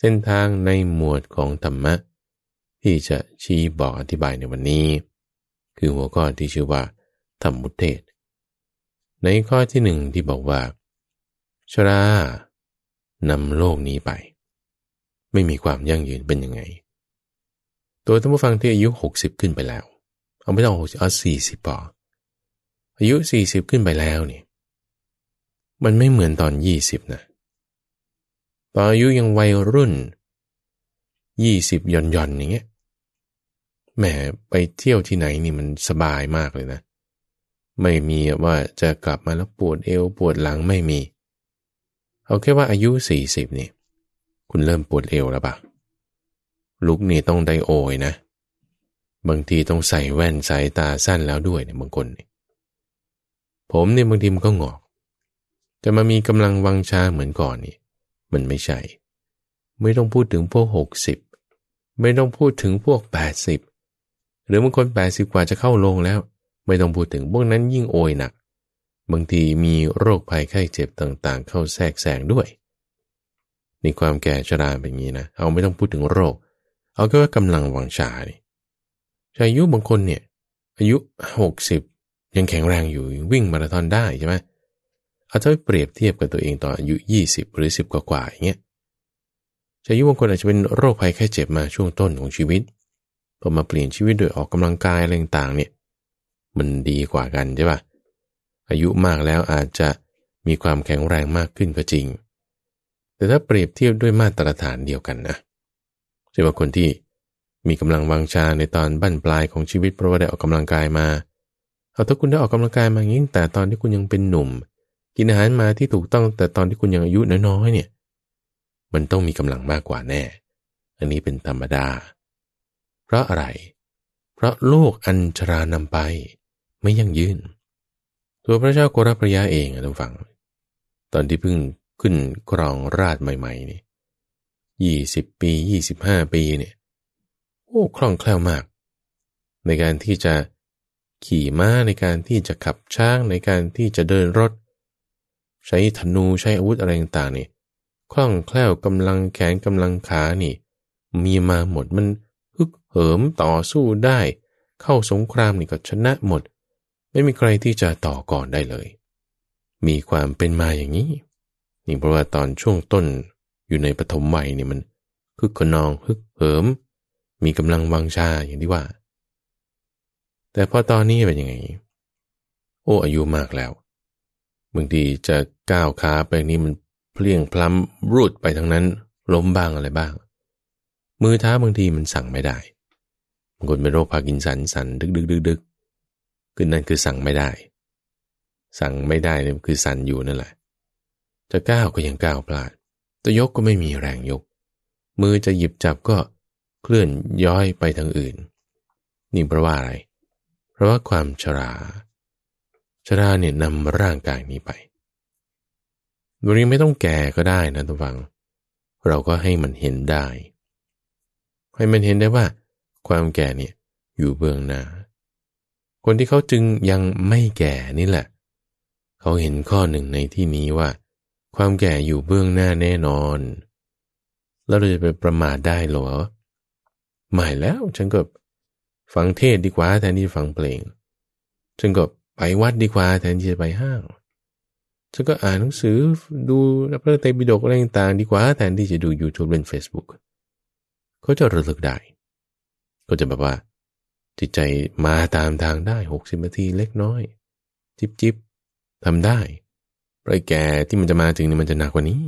เส้นทางในหมวดของธรรมะ ที่จะชี้บอกอธิบายในวันนี้ คือหัวข้อที่ชื่อว่าธรรมุเทศในข้อที่หนึ่งที่บอกว่า ชรานำโลกนี้ไป ไม่มีความยั่งยืนเป็นยังไง ตัวท่านผู้ฟังที่อายุ 60 ขึ้นไปแล้ว เอาไม่ต้องหกเอาสี่สิบปออายุ 40 ขึ้นไปแล้วเนี่ยมันไม่เหมือนตอน 20 นะตอนอายุยังวัยรุ่น 20 ย่อน ๆ อย่างเงี้ยแหมไปเที่ยวที่ไหนนี่มันสบายมากเลยนะไม่มีว่าจะกลับมาแล้วปวดเอวปวดหลังไม่มี เอาแค่ว่าอายุ 40 นี่ คุณเริ่มปวดเอวแล้วปะลุกนี่ต้องได้โอยนะ บางทีต้องใส่แว่นสายตาสั้นแล้วด้วยเนี่ยบางคนนี่ผมเนี่ยบางทีมันก็งอก จะมามีกำลังวังชาเหมือนก่อนนี่ มันไม่ใช่ ไม่ต้องพูดถึงพวก 60 ไม่ต้องพูดถึงพวก 80 หรือบางคน80 กว่าจะเข้าโรงแล้วไม่ต้องพูดถึงพวกนั้นยิ่งโอยหนัก บางทีมีโรคภัยไข้เจ็บต่างๆ เข้าแทรกแซงด้วย นี่ความแก่ชราเป็นอย่างนี้นะ เอาไม่ต้องพูดถึงโรค เอาแค่ว่ากำลังวังชานี่ชายุบางคนเนี่ยอายุ 60 ยังแข็งแรงอยู่ วิ่งมาราธอนได้ใช่ไหมเอาถ้าเปรียบเทียบกับตัวเองตอนอายุ 20 หรือ 10 กว่าๆอย่างเงี้ยชายุบางคนอาจจะเป็นโรคภัยไข้เจ็บมาช่วงต้นของชีวิต พอมาเปลี่ยนชีวิตโดยออกกำลังกายอะไรต่างเนี่ยมันดีกว่ากันใช่ปะอายุมากแล้วอาจจะมีความแข็งแรงมากขึ้นก็จริง แต่ถ้าเปรียบเทียบด้วยมาตรฐานเดียวกันนะเช่นว่าคนที่มีกำลังวังชาในตอนบั้นปลายของชีวิตเพราะว่าได้ออกกำลังกายมาเอาถ้าคุณได้ออกกำลังกายมาอย่างนี้แต่ตอนที่คุณยังเป็นหนุ่ม กินอาหารมาที่ถูกต้องแต่ตอนที่คุณยังอายุน้อยๆเนี่ยมันต้องมีกำลังมากกว่าแน่ อันนี้เป็นธรรมดา เพราะอะไร เพราะโลกอัญชรานำไปไม่ยั่งยืน ตัวพระเจ้าโกรพระยาเองะท่านฟัง ตอนที่เพิ่งขึ้นครองราชใหม่ๆนี่ยี่สิบปียี่สิบห้าปีเนี่ย โอ้คล่องแคล่วมาก ในการที่จะขี่ม้าในการที่จะขับช้างในการที่จะเดินรถ ใช้ธนูใช้อาวุธอะไรต่างๆนี่ คล่องแคล่วกำลังแขนกำลังขานี่ มีมาหมดมันฮึกเหิมต่อสู้ได้เข้าสงครามนี่ก็ชนะหมดไม่มีใครที่จะต่อก่อนได้เลย มีความเป็นมาอย่างนี้นี่เพราะว่าตอนช่วงต้นอยู่ในปฐมวัยเนี่ยมันคึกขนองฮึกเหิม มีกำลังวังชาอย่างที่ว่า แต่พอตอนนี้เป็นยังไง โอ้อายุมากแล้ว บางทีจะก้าวขาไปนี่มันเพลียงพล้ำรูดไปทางนั้นล้มบ้างอะไรบ้าง มือเท้าบางทีมันสั่งไม่ได้บางคนเป็นโรคพาร์กินสันสันดึกดึกดึกดึกคือนั่นคือสั่งไม่ได้ สั่งไม่ได้นี่คือสั่นอยู่นั่นแหละ จะก้าวก็ยังก้าวพลาดจะยกก็ไม่มีแรงยก มือจะหยิบจับก็เคลื่อนย้อยไปทางอื่น นี่เพราะว่าอะไร เพราะว่าความชรา ชราเนี่ยนำร่างกายนี้ไปเรนนไม่ต้องแก่ก็ได้นะทุกฝัง เราก็ให้มันเห็นได้ ให้มันเห็นได้ว่า ความแก่เนี่ยอยู่เบื้องหน้าคนที่เขาจึงยังไม่แก่นี่แหละ เขาเห็นข้อหนึ่งในที่นี้ว่า ความแก่อยู่เบื้องหน้าแน่นอน แล้วเราจะไปประมาทได้หรอหม่แล้วฉันก็ฟังเทศดีกว่าแทนที่ฟังเพลงฉันก็ไปวัดดีกว่าแทนที่จะไปห้างฉันก็อ่านหนังสือดูพระไตรปิฎกอะไรต่างๆดีกว่าแทนที่จะดู YouTube เล่น Facebook เขาจะระลึกได้ก็จะแบบว่าจิตใจมาตามทางได้หกสิบนาทีเล็กน้อยจิบจิบทำได้ไรแก่ที่มันจะมาถึงนี่มันจะหนักกว่านี้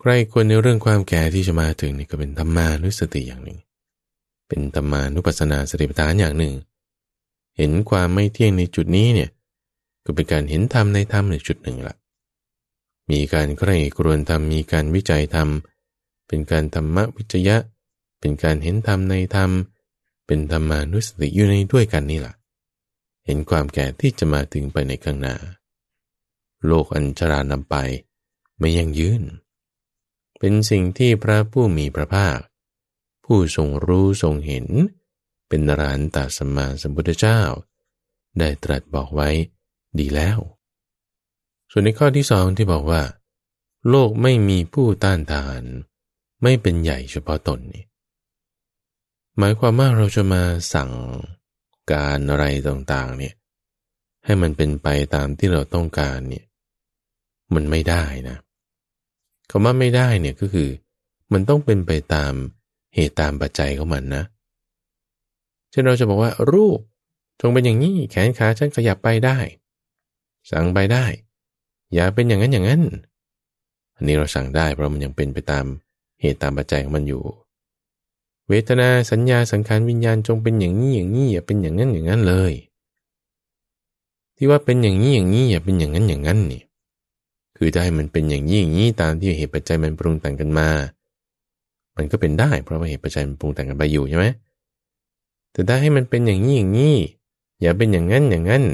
ใครควรในเรื่องความแก่ที่จะมาถึงนี่ก็เป็นธรรมานุสติอย่างหนึ่ง เป็นธรรมานุปัสสนาสติปัฏฐานอย่างหนึ่ง เห็นความไม่เที่ยงในจุดนี้เนี่ยก็เป็นการเห็นธรรมในธรรมในจุดหนึ่งละมีการใคร่ครวญธรรมมีการวิจัยธรรมเป็นการธรรมวิจยะ เป็นการเห็นธรรมในธรรมเเป็นธรรมานุสติอยู่ในด้วยกันนี่แหละเห็นความแก่ที่จะมาถึงไปในข้างหน้า โลกอันชรานำไปไม่ยั่งยืน เป็นสิ่งที่พระผู้มีพระภาค ผู้ทรงรู้ทรงเห็น เป็นรานตาสมมาสมุทธเจ้า ได้ตรัสบอกไว้ดีแล้ว ส่วนในข้อที่สองที่บอกว่า โลกไม่มีผู้ต้านทาน ไม่เป็นใหญ่เฉพาะตนนี่หมายความว่าเราจะมาสั่งการอะไรต่างๆเนี่ยให้มันเป็นไปตามที่เราต้องการเนี่ยมันไม่ได้นะคำว่าไม่ได้เนี่ยก็คือมันต้องเป็นไปตามเหตุตามปัจจัยของมันนะ เช่นเราจะบอกว่ารูปจงเป็นอย่างนี้ แขนขาฉันขยับไปได้ สั่งไปได้ อย่าเป็นอย่างนั้นอย่างนั้นอันนี้เราสั่งได้เพราะมันยังเป็นไปตามเหตุตามปัจจัยของมันอยู่เวทนาสัญญาสังขารวิญญาณจงเป็นอย่างนี้อย่างนี้อย่าเป็นอย่างนั้นอย่างนั้นเลย ที่ว่าเป็นอย่างนี้ อย่างนี้อย่าเป็นอย่างนั้นอย่างนั้นนี่คือได้มันเป็นอย่างนี้อย่างนี้ตามที่เหตุปัจจัยมันปรุงแต่งกันมา มันก็เป็นได้ เพราะว่าเหตุปัจจัยมันปรุงแต่งกันไปอยู่ใช่ไหมแต่ได้ให้มันเป็นอย่างนี้อย่างนี้ อย่าเป็นอย่างนั้นอย่างนั้น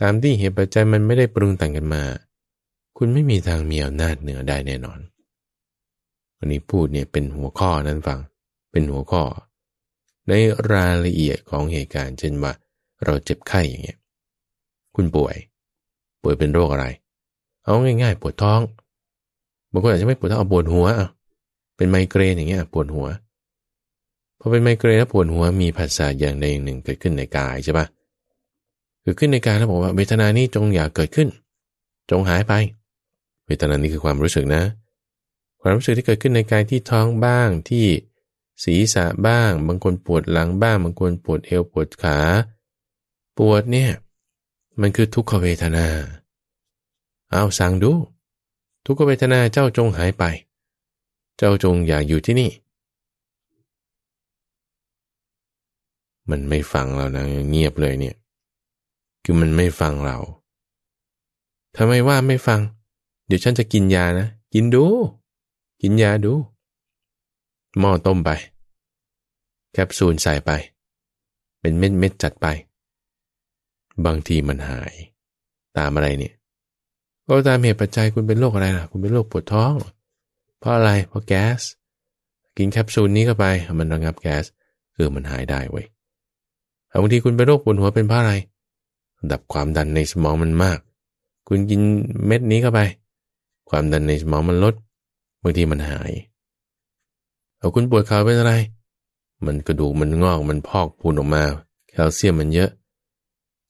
ตามที่เหตุปัจจัยมันไม่ได้ปรุงแต่งกันมา คุณไม่มีทางมีอำนาจเหนือได้แน่นอนวันนี้พูดเนี่ยเป็นหัวข้อนั้นฟังเป็นหัวข้อ ในรายละเอียดของเหตุการณ์ เช่นว่าเราเจ็บไข้อย่างเงี้ย คุณป่วย ป่วยเป็นโรคอะไร เอาง่ายๆปวดท้อง บางคนอาจจะไม่ปวดท้องเอาปวดหัวเป็นไมเกรนอย่างเงี้ยปวดหัวพอเป็นไมเกรนแล้วปวดหัวมีผัสสะอย่างใดอย่างหนึ่งเกิดขึ้นในกายใช่ปะเกิดขึ้นในกายแล้วบอกว่าเวทนานี้จงอย่าเกิดขึ้น จงหายไป เวทนานี้คือความรู้สึกนะ ความรู้สึก ที่เกิดขึ้นในกายที่ท้องบ้างที่ศีรษะบ้าง บางคนปวดหลังบ้าง บางคนปวดเอวปวดขา ปวดเนี่ย มันคือทุกขเวทนาเอาสั่งดู ทุกขเวทนาเจ้าจงหายไป เจ้าจงอย่าอยู่ที่นี่ มันไม่ฟังเรานะเงียบเลยเนี่ย คือมันไม่ฟังเราทำไมว่าไม่ฟัง เดี๋ยวฉันจะกินยานะ กินดู กินยาดูหม้อต้มไป แคปซูลใส่ไป เป็นเม็ดเม็ดจัดไป บางทีมันหาย ตามอะไรเนี่ยก็ตามเหตุปัจจัยคุณเป็นโรคอะไรล่ะ คุณเป็นโรคปวดท้อง เพราะอะไร เพราะแก๊ส กินแคปซูลนี้ เข้าไป มันระงับแก๊สคือมันหายได้เว้ยบางทีคุณเป็นโรคปวดหัวเป็นเพราะอะไรดับความดันในสมองมันมาก คุณกินเม็ดนี้เข้าไป ความดันในสมองมันลด บางทีมันหายเอาคุณปวดขาเป็นอะไร มันกระดูกมันงอกมัน พอกพูนออกมา แคลเซียมมันเยอะ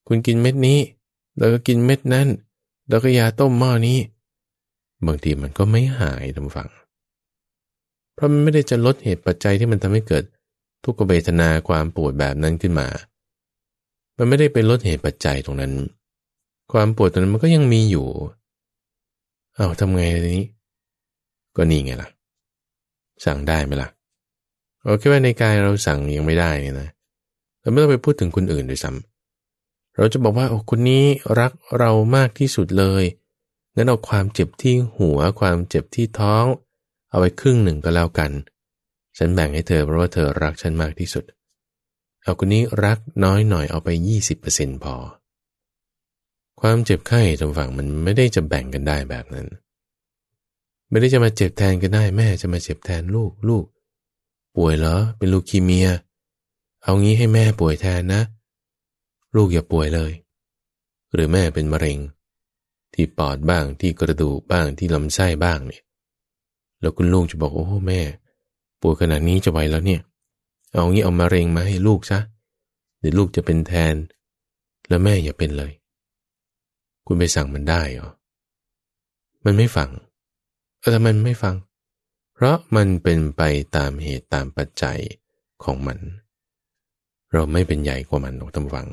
คุณกินเม็ดนี้ แล้วก็กินเม็ดนั้นแล้วก็ยาต้มหม้อนี้ บางทีมันก็ไม่หายทำฝังเพราะ มัน ไม่ได้จะลดเหตุปัจจัยที่มันทำให้เกิดทุกขเวทนาความปวดแบบนั้นขึ้นมา มันไม่ได้เป็นลดเหตุปัจจัยตรงนั้น ความปวดตรงนั้นมันก็ยังมีอยู่เอา้าทำไงทีนี้ ก็นี่ไงล่ะสั่งได้ไหมล่ะเราคิดว่าในกายเราสั่งยังไม่ได้เนี่ยนะเราไม่ต้องไปพูดถึงคนอื่นด้วยซ้ำเราจะบอกว่า โอ้ คนนี้รักเรามากที่สุดเลยงั้นเอาความเจ็บที่หัว ความเจ็บที่ท้อง เอาไปครึ่งหนึ่งก็แล้วกัน ฉันแบ่งให้เธอเพราะว่าเธอรักฉันมากที่สุด เอาคนนี้รักน้อยหน่อยเอาไป20%พอ ความเจ็บไข้ทางฝั่งมันไม่ได้จะแบ่งกันได้แบบนั้นไม่ได้จะมาเจ็บแทนก็ได้ แม่จะมาเจ็บแทนลูกลูก ป่วยเหรอ เป็นลูกคีเมีย เอางี้ให้แม่ป่วยแทนนะ ลูกอย่าป่วยเลย หรือแม่เป็นมะเร็ง ที่ปอดบ้างที่กระดูกบ้างที่ลำไส้บ้างเนี่ยแล้วคุณลูกจะบอกโอ้แม่ ป่วยขนาดนี้จะไหวแล้วเนี่ย เอางี้เอามะเร็งมาให้ลูกซะเดี๋ยวลูกจะเป็นแทน แล้วแม่อย่าเป็นเลย คุณไปสั่งมันได้เหรอมันไม่ฟังเออมันไม่ฟัง เพราะมันเป็นไปตามเหตุตามปัจจัยของมัน เราไม่เป็นใหญ่กว่ามันออกตำวัง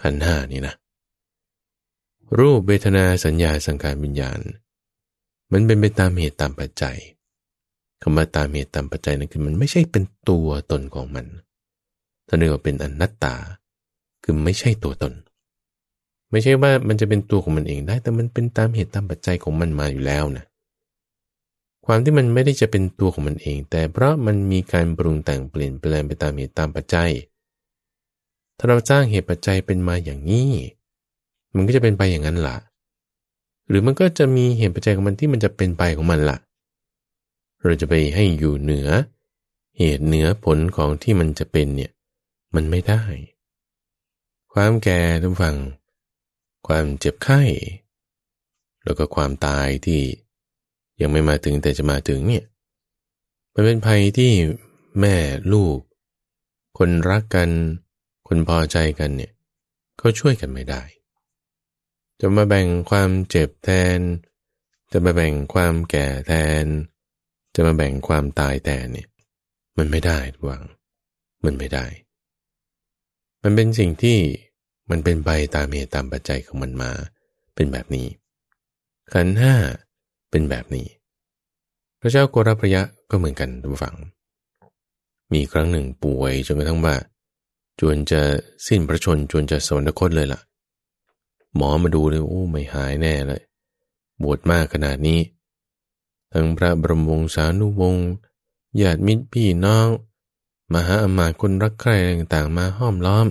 ขันห้านี่นะ รูปเวทนาสัญญาสังขารวิญญาณ มันเป็นไปตามเหตุตามปัจจัยคำว่าตามเหตุตามปัจจัยนั่นคือมันไม่ใช่เป็นตัวตนของมันท่านเรียกว่าเป็นอนัตตา คือไม่ใช่ตัวตน ไม่ใช่ว่ามันจะเป็นตัวของมันเองได้ แต่มันเป็นตามเหตุตามปัจจัยของมันมาอยู่แล้วนะความที่มันไม่ได้จะเป็นตัวของมันเอง แต่เพราะมันมีการปรุงแต่งเปลี่ยนแปลงไปตามเหตุตามปัจจัย ถ้าเราจ้างเหตุปัจจัยเป็นมาอย่างนี้ มันก็จะเป็นไปอย่างนั้นละ่ะ หรือมันก็จะมีเหตุปัจจัยของมันที่มันจะเป็นไปของมันละ่ะ เราจะไปให้อยู่เหนือเหตุเหนือผลของที่มันจะเป็นเนี่ยมันไม่ได้ ความแก่ทุกฝั่งความเจ็บไข้ แล้วก็ความตายที่ยังไม่มาถึงแต่จะมาถึงเนี่ยมันเป็นภัยที่แม่ลูก คนรักกัน คนพอใจกันเนี่ยเขาช่วยกันไม่ได้ จะมาแบ่งความเจ็บแทน จะมาแบ่งความแก่แทน จะมาแบ่งความตายแทนเนี่ย มันไม่ได้หวังมันไม่ได้ มันเป็นสิ่งที่มันเป็นไปตามเหตุตามปัจจัยของมันมาเป็นแบบนี้ ขันห้าเป็นแบบนี้ พระเจ้าโกรพระยะก็เหมือนกันทุกฝัง มีครั้งหนึ่งป่วยจนกระทั่งว่าจนจะสิ้นพระชนจนจะสวรรคตเลยละ่ะ หมอมาดูเลยโอ้ไม่หายแน่เลย บวชมากขนาดนี้ทั้งพระบรมวงศานุวงศ์ญาติมิตรพี่น้อง มหาอมาตย์คนรักใคร่ต่างๆ มาห้อมล้อม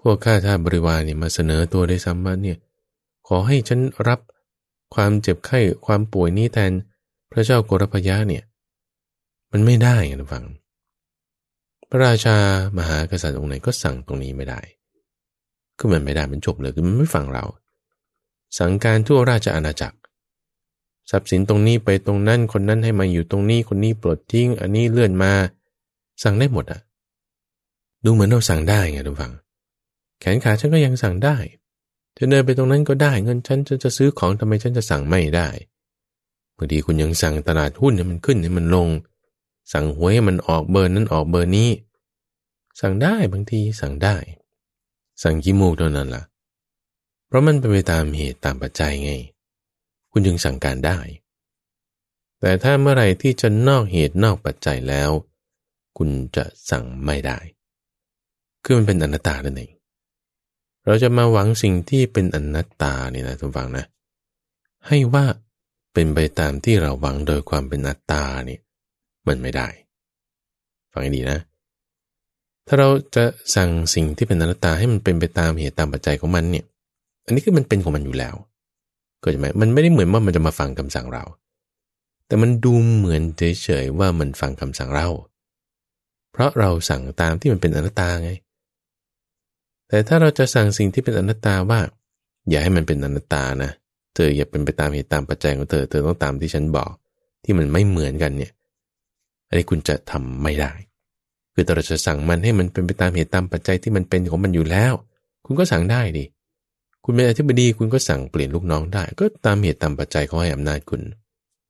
พวกข้าท่าบริวารเนี่ยมาเสนอตัวได้ซ้ำว่าเนี่ย ขอให้ฉันรับความเจ็บไข้ความป่วยนี้แทนพระเจ้าโกรพยะเนี่ย มันไม่ได้นะฟัง พระราชามหากษัตริย์องค์ไหนก็สั่งตรงนี้ไม่ได้ ก็มันไม่ได้มันจบเลยคือมันไม่ฟังเรา สั่งการทั่วราชอาณาจักรทรัพย์สินตรงนี้ไปตรงนั้นคนนั้นให้มาอยู่ตรงนี้คนนี้ปลดทิ้งอันนี้เลื่อนมาสั่งได้หมดอะดูเหมือนเราสั่งได้ไงทุกฝัง แขนขาฉันก็ยังสั่งได้จะเดินไปตรงนั้นก็ได้เงินฉันจะซื้อของทำไมฉันจะสั่งไม่ได้บางทีคุณยังสั่งตลาดหุ้นเนี่ยมันขึ้นเนี่ยมันลง สั่งหวยให้มันออกเบอร์นั้นออกเบอร์นี้ สั่งได้บางทีสั่งได้ สั่งขี้มูกเท่านั้นละ่ะ เพราะมันเป็นไปตามเหตุตามปัจจัยไง คุณจึงสั่งการได้ แต่ถ้าเมื่อไรที่จะนอกเหตุนอกปัจจัยแล้ว คุณจะสั่งไม่ได้คือมันเป็นอนัตตานั่นเองเราจะมาหวังสิ่งที่เป็นอนัตตานี่นะทุกฝังนะ ให้ว่าเป็นไปตามที่เราหวังโดยความเป็นอัตตานี่มันไม่ได้ฟังให้ดีนะ ถ้าเราจะสั่งสิ่งที่เป็นอนัตตาให้มันเป็นไปตามเหตุตามปัจจัยของมันเนี่ยอันนี้คือมันเป็นของมันอยู่แล้ว ก็จะไหมมันไม่ได้เหมือนว่ามันจะมาฟังคำสั่งเรา แต่มันดูเหมือนเฉยๆว่ามันฟังคำสั่งเรา เพราะเราสั่งตามที่มันเป็นอนัตตาไงแต่ถ้าเราจะสั่งสิ่งที่เป็นอนัตตาว่า อย่าให้มันเป็นอนัตตานะ เธออย่าเป็นไปตามเหตุตามปัจจัยของเธอเธอต้องตามที่ฉันบอก ที่มันไม่เหมือนกันเนี่ยอันนี้คุณจะทำไม่ได้ คือเราจะสั่งมันให้มันเป็นไปตามเหตุตามปัจจัยที่มันเป็นของมันอยู่แล้ว คุณก็สั่งได้ดิคุณเป็นอธิบดีคุณก็สั่งเปลี่ยนลูกน้องได้ ก็ตามเหตุตามปัจจัยเขาให้อำนาจคุณ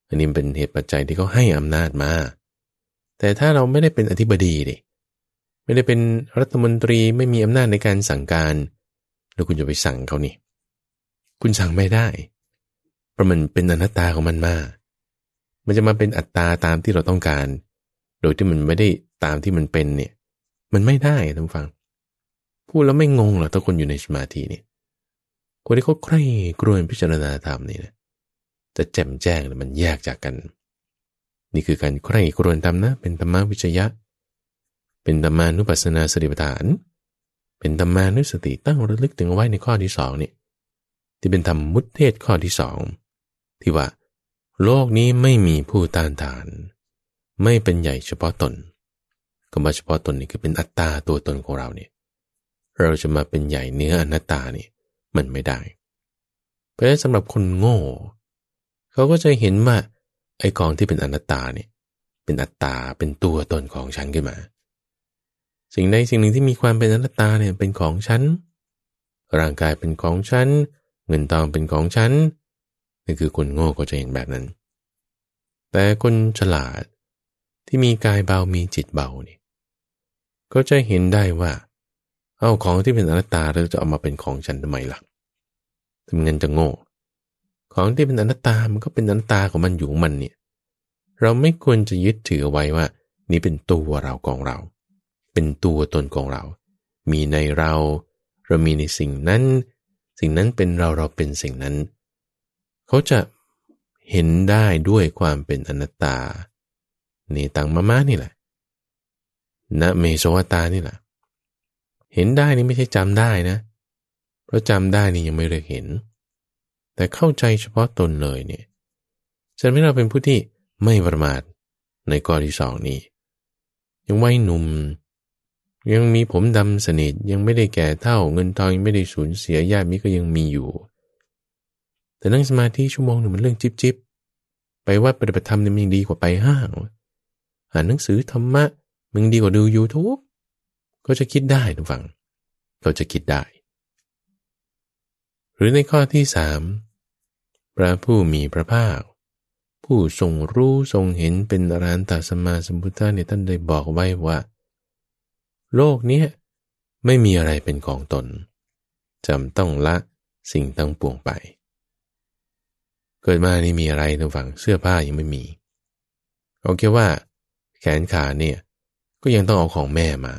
อันนี้เป็นเหตุปัจจัยที่เขาให้อำนาจมาแต่ถ้าเราไม่ได้เป็นอธิบดีดิไม่ได้เป็นรัฐมนตรีไม่มีอำนาจในการสั่งการ แล้วคุณจะไปสั่งเขานี่ คุณสั่งไม่ได้เพราะมันเป็นอนัตตาของมันมา มันจะมาเป็นอัตตาตามที่เราต้องการ โดยที่มันไม่ได้ตามที่มันเป็นเนี่ยมันไม่ได้ท่านฟังพูดแล้วไม่งงหรอถ้าคนอยู่ในสมาธินี่คนที่เขาใคร่กรวนพิจารณาธรรมนี่นะจะแจ่มแจ้งมันแยกจากกัน นี่คือการใคร่กรวนธรรมนะ เป็นธรรมวิจยะเเป็นธรรมานุปัสสนาสติปัฏฐาน เป็นธรรมานุสติตั้งระลึกถึงไว้ในข้อที่สองนี่ที่เป็นธรรมมุตเทศข้อที่สองที่ว่า โลกนี้ไม่มีผู้ต้านทาน ไม่เป็นใหญ่เฉพาะตนก็มาเฉพาะตนนี่คือเป็นอัตตาตัวตนของเราเนี่ยเราจะมาเป็นใหญ่เนื้ออนัตตานี่มันไม่ได้ เพราะฉะนั้นสำหรับคนโง่เขาก็จะเห็นว่าไอ้กองที่เป็นอนัตตาเนี่ยเป็นอัตตาเป็นตัวตนของฉันขึ้นมาสิ่งใดสิ่งหนึ่งที่มีความเป็นอนัตตาเนี่ยเป็นของฉัน ร่างกายเป็นของฉัน เงินทองเป็นของฉันนี่คือคนโง่ก็จะเห็นแบบนั้น แต่คนฉลาดที่มีกายเบามีจิตเบานี่ก็จะเห็นได้ว่า เอาของที่เป็นอนัตตาเราจะเอามาเป็นของฉันทำไมล่ะทำเงินจะโง่ ของที่เป็นอนัตตามันก็เป็นอนัตตาของมันอยู่มันเนี่ย เราไม่ควรจะยึดถือไว้ว่านี่เป็นตัวเราของเราเป็นตัวตนของเรา มีในเรา เรามีในสิ่งนั้น สิ่งนั้นเป็นเรา เราเป็นสิ่งนั้น เขาจะเห็นได้ด้วยความเป็นอนัตตาเนตังมะมะนี่แหละณเมโสวตา นี่แหละเห็นได้นี่ไม่ใช่จำได้นะ เพราะจำได้นี่ยังไม่เรียกเห็น แต่เข้าใจเฉพาะตนเลยเนี่ยฉันไม่เราเป็นผู้ที่ไม่ประมาทในกอที่สองนี้ ยังไว้หนุ่มยังมีผมดำสนิทยังไม่ได้แก่เท่าเงินทองยังไม่ได้สูญเสียญาติมิก็ยังมีอยู่ แต่นั่งสมาธิชั่วโมงหนึ่งมันเรื่องจิบจิบไปวัดปฏิบัติธรรมนี่มันยังดีกว่าไปห้างอ่านหนังสือธรรมะมันดีกว่าดูยูทูบก็จะคิดได้ทุกฝังเราจะคิดได้ หรือในข้อที่สามพระผู้มีพระภาค ผู้ทรงรู้ทรงเห็นเป็นอรันตสมาสมพุทธาเนี่ยท่านได้บอกไว้ว่าโลกนี้ไม่มีอะไรเป็นของตนจำต้องละสิ่งตั้งปวงไป เกิดมา นี่มีอะไรทางฝั่งเสื้อผ้ายังไม่มีเอาแค่ว่า แขนขาเนี่ย ก็ยังต้องเอาของแม่มา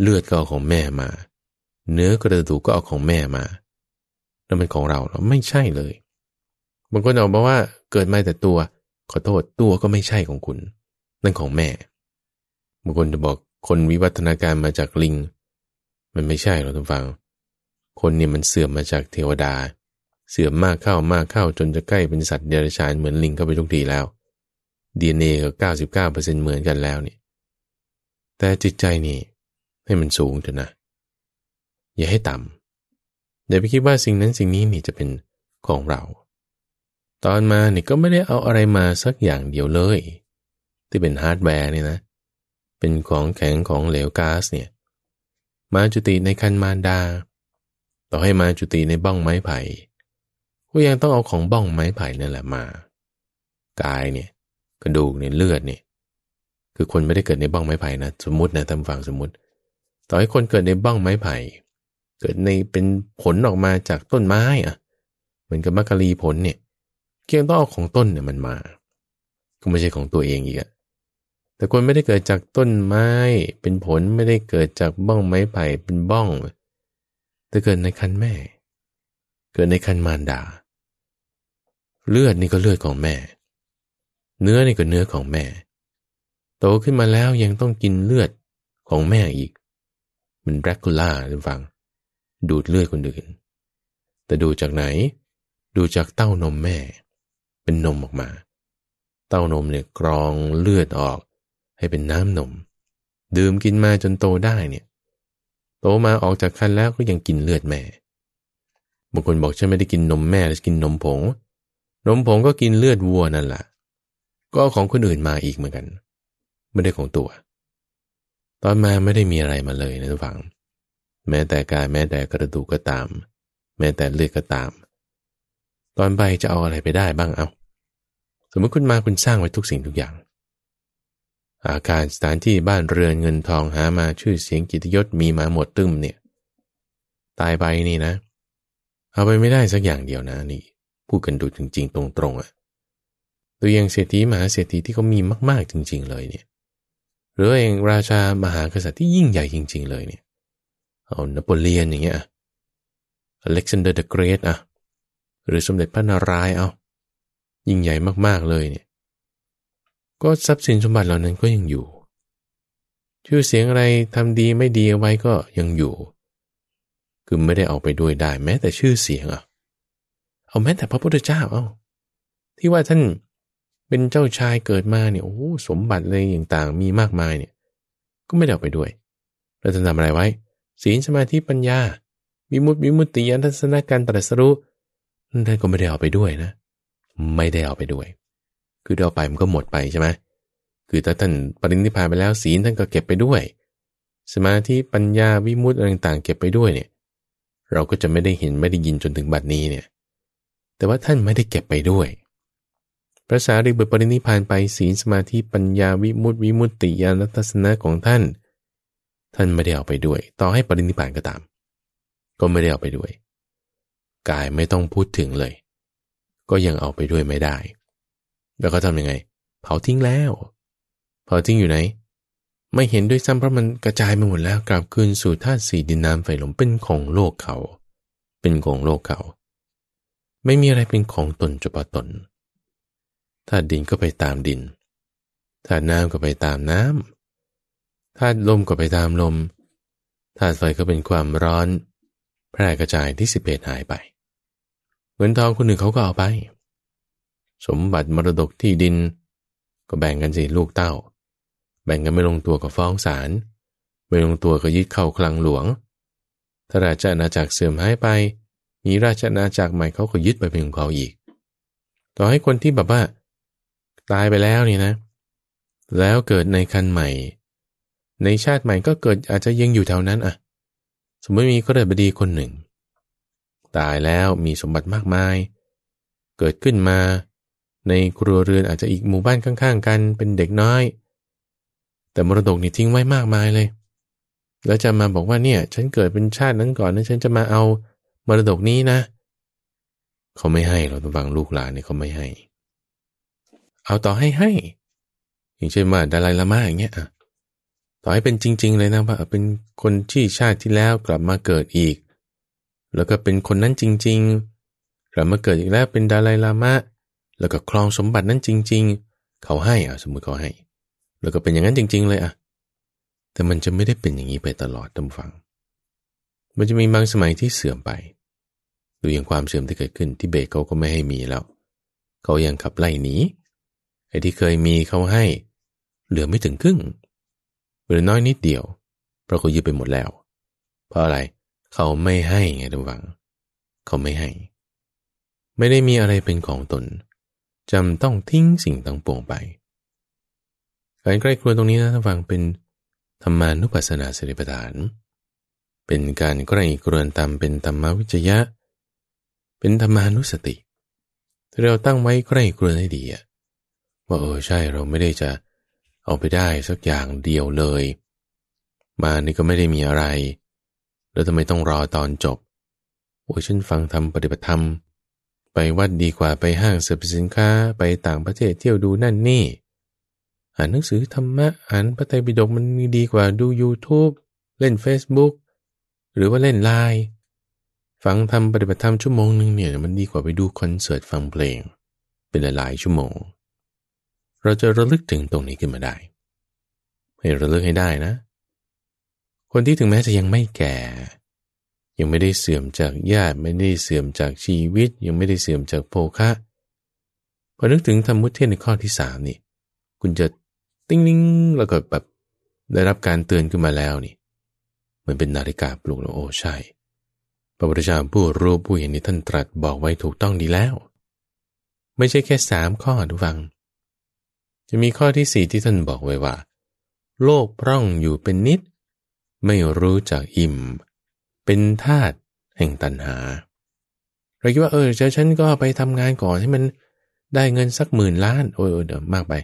เลือดก็เอาของแม่มา เนื้อกระดูกก็เอาของแม่มาแล้วมันของเราเราไม่ใช่เลยบางคนออกว่า เกิดมาแต่ตัวขอโทษตัวก็ไม่ใช่ของคุณ นั่นของแม่บางคนจะบอกคนวิวัฒนาการมาจากลิงมันไม่ใช่หรอกทุกฟัง คนเนี่ยมันเสื่อมมาจากเทวดา เสื่อมมากเข้ามากเข้าจนจะใกล้เป็นสัตว์เดรัจฉานเหมือนลิงเข้าไปทุกทีแล้วดีเอ็นเอก็เก้าสิบเก้าเปอร์เซ็นเหมือนกันแล้วนี่ แต่จิตใจนี่ให้มันสูงเถอะนะอย่าให้ต่ำอย่าไปคิดว่าสิ่งนั้นสิ่งนี้นี่จะเป็นของเรา ตอนมาเนี่ยก็ไม่ได้เอาอะไรมาสักอย่างเดียวเลย ที่เป็นฮาร์ดแวร์นี่นะไเป็นของแข็งของเหลวก๊าซเนี่ยมาจุติในคันมารดา ต่อให้มาจุติในบ้องไม้ไผ่ก็ยังต้องเอาของบ้องไม้ไผ่นั่นแหละมากายเนี่ยกระดูกเนี่ยเลือดเนี่ยคือคนไม่ได้เกิดในบ้องไม้ไผ่นะสมมตินะทำฟังสมมติ ต่อให้คนเกิดในบ้องไม้ไผ่ เกิดในเป็นผลออกมาจากต้นไม้อะเหมือนกับมะกะลีผลเนี่ยเกียงต้องเอาของต้นเนี่ยมันมาก็ไม่ใช่ของตัวเองอีกอะแต่คนไม่ได้เกิดจากต้นไม้เป็นผลไม่ได้เกิดจากบ้องไม้ไผ่เป็นบ้อง แต่เกิดในคันแม่ เกิดในคันมารดาเลือดนี่ก็เลือดของแม่ เนื้อนี่ก็เนื้อของแม่ โตขึ้นมาแล้วยังต้องกินเลือดของแม่อีกเหมือนแรกคูล่าียจำฟัง ดูดเลือดคนอื่นแต่ดูจากไหน ดูจากเต้านมแม่ เป็นนมออกมา เต้านมเนี่ยกรองเลือดออกให้เป็นน้ำนม ดื่มกินมาจนโตได้เนี่ย โตมาออกจากคันแล้วก็ยังกินเลือดแม่บางคนบอกฉันไม่ได้กินนมแม่แต่กินนมผงนมผงก็กินเลือดวัวนั่นแหละก็เอาของคนอื่นมาอีกเหมือนกัน ไม่ได้ของตัว ตอนมาไม่ได้มีอะไรมาเลยนะทุกฝัง แม้แต่กายแม้แต่กระดูกก็ตาม แม้แต่เลือดก็ตาม ตอนไปจะเอาอะไรไปได้บ้างเอาสมมติคุณมาคุณสร้างไว้ทุกสิ่งทุกอย่างอาการสถานที่บ้านเรือนเงินทองหามาชื่อเสียงกิตยศมีมาหมดตึมเนี่ย ตายไปนี่นะ เอาไปไม่ได้สักอย่างเดียวนะนี่พูดกันดูจริง ๆ ตรงๆอะตัวอย่างเศรษฐีมหาเศรษฐีที่เขามีมากๆจริงๆเลยเนี่ยหรือเองราชา มหากษัตริย์ที่ยิ่งใหญ่จริง ๆ เลยเนี่ยเอานโปเลียนอย่างเงี้ยอเล็กซานเดอร์เดอะเกรทอะหรือสมเด็จพระนารายณ์เอายิ่งใหญ่มากๆเลยเนี่ยก็ทรัพย์สินสมบัติเหล่านั้นก็ยังอยู่ ชื่อเสียงอะไรทำดีไม่ดีเอาไว้ก็ยังอยู่คือไม่ได้เอาไปด้วยได้แม้แต่ชื่อเสียงอ่ะเอาแม้แต่พระพุทธเจ้าเอา้าที่ว่าท่านเป็นเจ้าชายเกิดมาเนี่ยโอ้สมบัติอะไรต่างๆมีมากมายเนี่ย ก็ไม่ได้เอาไปด้วยเราจะทำอะไรไว้ ศีลสมาธิปัญญา วิมุตติมุตติยานทัศนการตรัสรู้ท่านก็ไม่ได้เอาไปด้วยนะ ไม่ได้เอาไปด้วยคือเราไปมันก็หมดไปใช่ไหม คือถ้าท่านปรินิพพานไปแล้วศีลท่านก็เก็บไปด้วย สมาธิปัญญาวิมุตติต่างๆ เก็บไปด้วยเนี่ยเราก็จะไม่ได้เห็นไม่ได้ยินจนถึงบัดนี้เนี่ยแต่ว่าท่านไม่ได้เก็บไปด้วยพระสารีบุตรปรินิพานไปศีลสมาธิปัญญาวิมุตติวิมุตติญาณทัศนะของท่าน ท่านไม่ได้เอาไปด้วย ต่อให้ปรินิพานก็ตาม ก็ไม่ได้เอาไปด้วย กายไม่ต้องพูดถึงเลย ก็ยังเอาไปด้วยไม่ได้แล้วก็ทำยังไงเผาทิ้งแล้วเผาทิ้งอยู่ไหน ไม่เห็นด้วยซ้ำเพราะมันกระจายไปหมดแล้วกลับคืนสู่ธาตุสี่ดินน้ำไฟลมเป็นของโลกเขา เป็นของโลกเขา ไม่มีอะไรเป็นของตนจุปตนธาตุดินก็ไปตามดินธาตุน้ำก็ไปตามน้ำธาตุลมก็ไปตามลมธาตุไฟก็เป็นความร้อนแพร่กระจายที่สิบเอ็ดหายไป เหมือนทองคนหนึ่งเขาก็เอาไปสมบัติมรดกที่ดิน ก็แบ่งกันสิลูกเต้า แบ่งกันไม่ลงตัวก็ฟ้องศาลไม่ลงตัวก็ยึดเข้าคลังหลวง ถ้าราชอาณาจักรเสื่อมหายไป มีราชอาณาจักรใหม่เขาก็ยึดไปเป็นของเขาอีก ต่อให้คนที่แบบว่า ตายไปแล้วนี่นะ แล้วเกิดในคันใหม่ ในชาติใหม่ก็เกิดอาจจะยังอยู่แถวนั้นอะสมมติมีก็เดบดีคนหนึ่ง ตายแล้วมีสมบัติมากมาย เกิดขึ้นมาในครัวเรือนอาจจะอีกหมู่บ้านข้างๆกันเป็นเด็กน้อย แต่มรดกนี่ทิ้งไว้มากมายเลยแล้วจะมาบอกว่าเนี่ยฉันเกิดเป็นชาตินั้นก่อนนะฉันจะมาเอามรดกนี้นะ เขาไม่ให้เราต้องฟังลูกหลานเนี่ยเขาไม่ให้ เอาต่อให้ให้อย่างเช่นว่าดาลายลามาอย่างเงี้ยอะต่อให้เป็นจริงๆ เลยนะว่าเป็นคนที่ชาติที่แล้วกลับมาเกิดอีก แล้วก็เป็นคนนั้นจริงๆกลับมาเกิดอีกแล้วเป็นดาลายลามะแล้วก็ครองสมบัตินั้นจริงๆ เขาให้อ่ะสมมติเขาให้ แล้วก็เป็นอย่างนั้นจริง ๆ เลยอ่ะ แต่มันจะไม่ได้เป็นอย่างนี้ไปตลอดจำฟัง มันจะมีบางสมัยที่เสื่อมไปดูอย่างความเสื่อมที่เกิดขึ้นที่เบตเขาก็ไม่ให้มีแล้วเขายังขับไล่หนีไอ้ที่เคยมีเขาให้ เหลือไม่ถึงครึ่งหรือน้อยนิดเดียว เพราะเขายึดไปหมดแล้ว เพราะอะไรเขาไม่ให้ไงทุกังเขาไม่ให้ไม่ได้มีอะไรเป็นของตนจำต้องทิ้งสิ่งต่างปวงไป การใกล้ครัวตรงนี้นะท่านฟังเป็นธรรมานุปัสสนาสติปัฏฐาน เป็นการใกล้ครัวตามเป็นธรรมวิจยะ เป็นธรรมานุสติถ้าเราตั้งไว้ใกล้ครัวให้ดีอะว่าเออใช่เราไม่ได้จะเอาไปได้สักอย่างเดียวเลยมานี่ก็ไม่ได้มีอะไร แล้วทำไมต้องรอตอนจบ โอ้ยฉันฟังทำปฏิบัติธรรมไปวัดดีกว่าไปห้างสรรพสินค้าไปต่างประเทศเที่ยวดูนั่นนี่อ่านหนังสือธรรมะอ่านพระไตรปิฎกมันดีกว่าดู YouTube เล่น Facebook หรือว่าเล่นไลน์ฟังทำปฏิบัติธรรมชั่วโมงหนึ่งเนี่ย มันดีกว่าไปดูคอนเสิร์ตฟังเพลง เป็นหลายชั่วโมง เราจะระลึกถึงตรงนี้ขึ้นมาได้ให้ระลึกให้ได้นะ คนที่ถึงแม้จะยังไม่แก่ยังไม่ได้เสื่อมจากญาติไม่ได้เสื่อมจากชีวิต ยังไม่ได้เสื่อมจากโภคะ พอนึกถึงธรรมุทเทศในข้อที่สามนี่ คุณจะติ้งนิงแล้วก็แบบได้รับการเตือนขึ้นมาแล้วนี่เหมือนเป็นนาฬิกาปลุกโอ้ใช่พระพุทธเจ้าผู้รู้ผู้เห็นนี่ท่านตรัสบอกไว้ถูกต้องดีแล้ว ไม่ใช่แค่สามข้อทุกฟัง จะมีข้อที่สี่ที่ท่านบอกไว้ว่า โลกพร่องอยู่เป็นนิด ไม่รู้จักอิ่มเป็นธาตุแห่งตัณหาเราคิดว่า เออเดฉันก็ไปทำงานก่อนให้มันได้เงินสักหมื่นล้านโอ้ยเดี๋ยวมากไป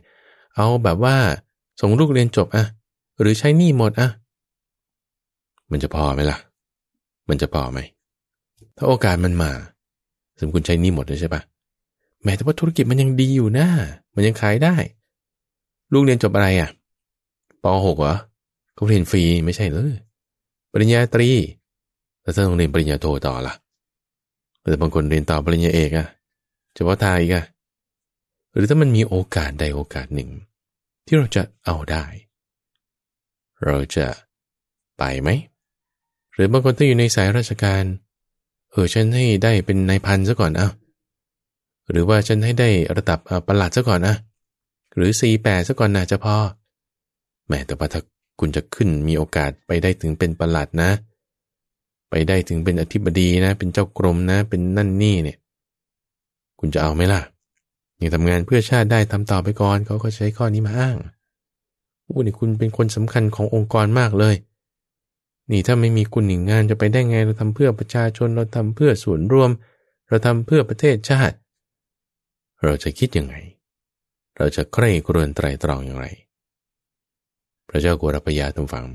เอาแบบว่าส่งลูกเรียนจบอะหรือใช้หนี้หมดอะมันจะพอไหมล่ะ มันจะพอไหมถ้าโอกาสมันมาสมคุณใช้หนี้หมดเลยใช่ปะแม้แต่ว่าธุรกิจมันยังดีอยู่นะ มันยังขายได้ ลูกเรียนจบอะไรอะ่ะป .6 เหรอก็เรียนฟรีไม่ใช่เลยปริญญาตรีแล้วถ้าต้องเรียนปริญญาโทต่อละ่ะแต่บางคนเรียนต่อปริญญาเอกอะเฉพาะทายอะหรือถ้ามันมีโอกาสใดโอกาสหนึ่ง ที่เราจะเอาได้ เราจะ ไปไหม หรือบางคนที่อยู่ในสายราชการ เออฉันให้ได้เป็นนายพันซะก่อนเอะหรือว่าฉันให้ได้ระดับประหลัดซะก่อนนะ หรือสีแปดซะก่อนนะจะพอ แม้แต่ว่าถ้าคุณจะขึ้นมีโอกาสไปได้ถึงเป็นประหลัดนะเไปได้ถึงเป็นอธิบดีนะ เป็นเจ้ากรมนะ เป็นนั่นนี่เนี่ย คุณจะเอาไหมล่ะย่งทำงานเพื่อชาติได้ทำต่อไปก่อนเขาก็ใช้ข้อนี้มาอ้างอู้นี่คุณเป็นคนสำคัญขององค์กรมากเลย นี่ถ้าไม่มีคุณหนึ่งงานจะไปได้ไงเราทำเพื่อประชาชนเราทำเพื่อส่วนรวม เราทำเพื่อประเทศชาติ เราจะคิดยังไง เราจะใคร่ครวญไตรตรองอย่างไรพระเจ้ากุรพยาทุกฝัง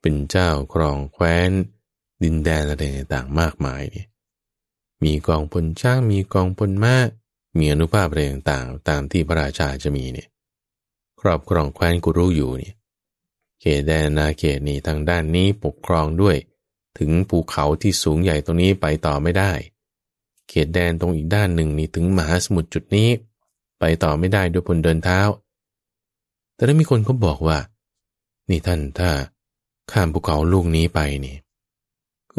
เป็นเจ้าครองแคว้นดินแดนอะไรต่างๆมากมายเนี่ยมีกองพลช้างมีกองพลม้ามีอนุภาพอะไรต่างๆ ตามที่พระราชาจะมีเนี่ย ครอบครองแคว้นกุรุอยู่เนี่ย เขตแดนนาเขตนี่ทางด้านนี้ปกครองด้วย ถึงภูเขาที่สูงใหญ่ตรงนี้ไปต่อไม่ได้ เขตแดนตรงอีกด้านหนึ่งนี่ถึงมหาสมุทรจุดนี้ ไปต่อไม่ได้ด้วยพลเดินเท้า แต่ถ้ามีคนเขาบอกว่า นี่ท่านถ้าข้ามภูเขาลูกนี้ไปนี่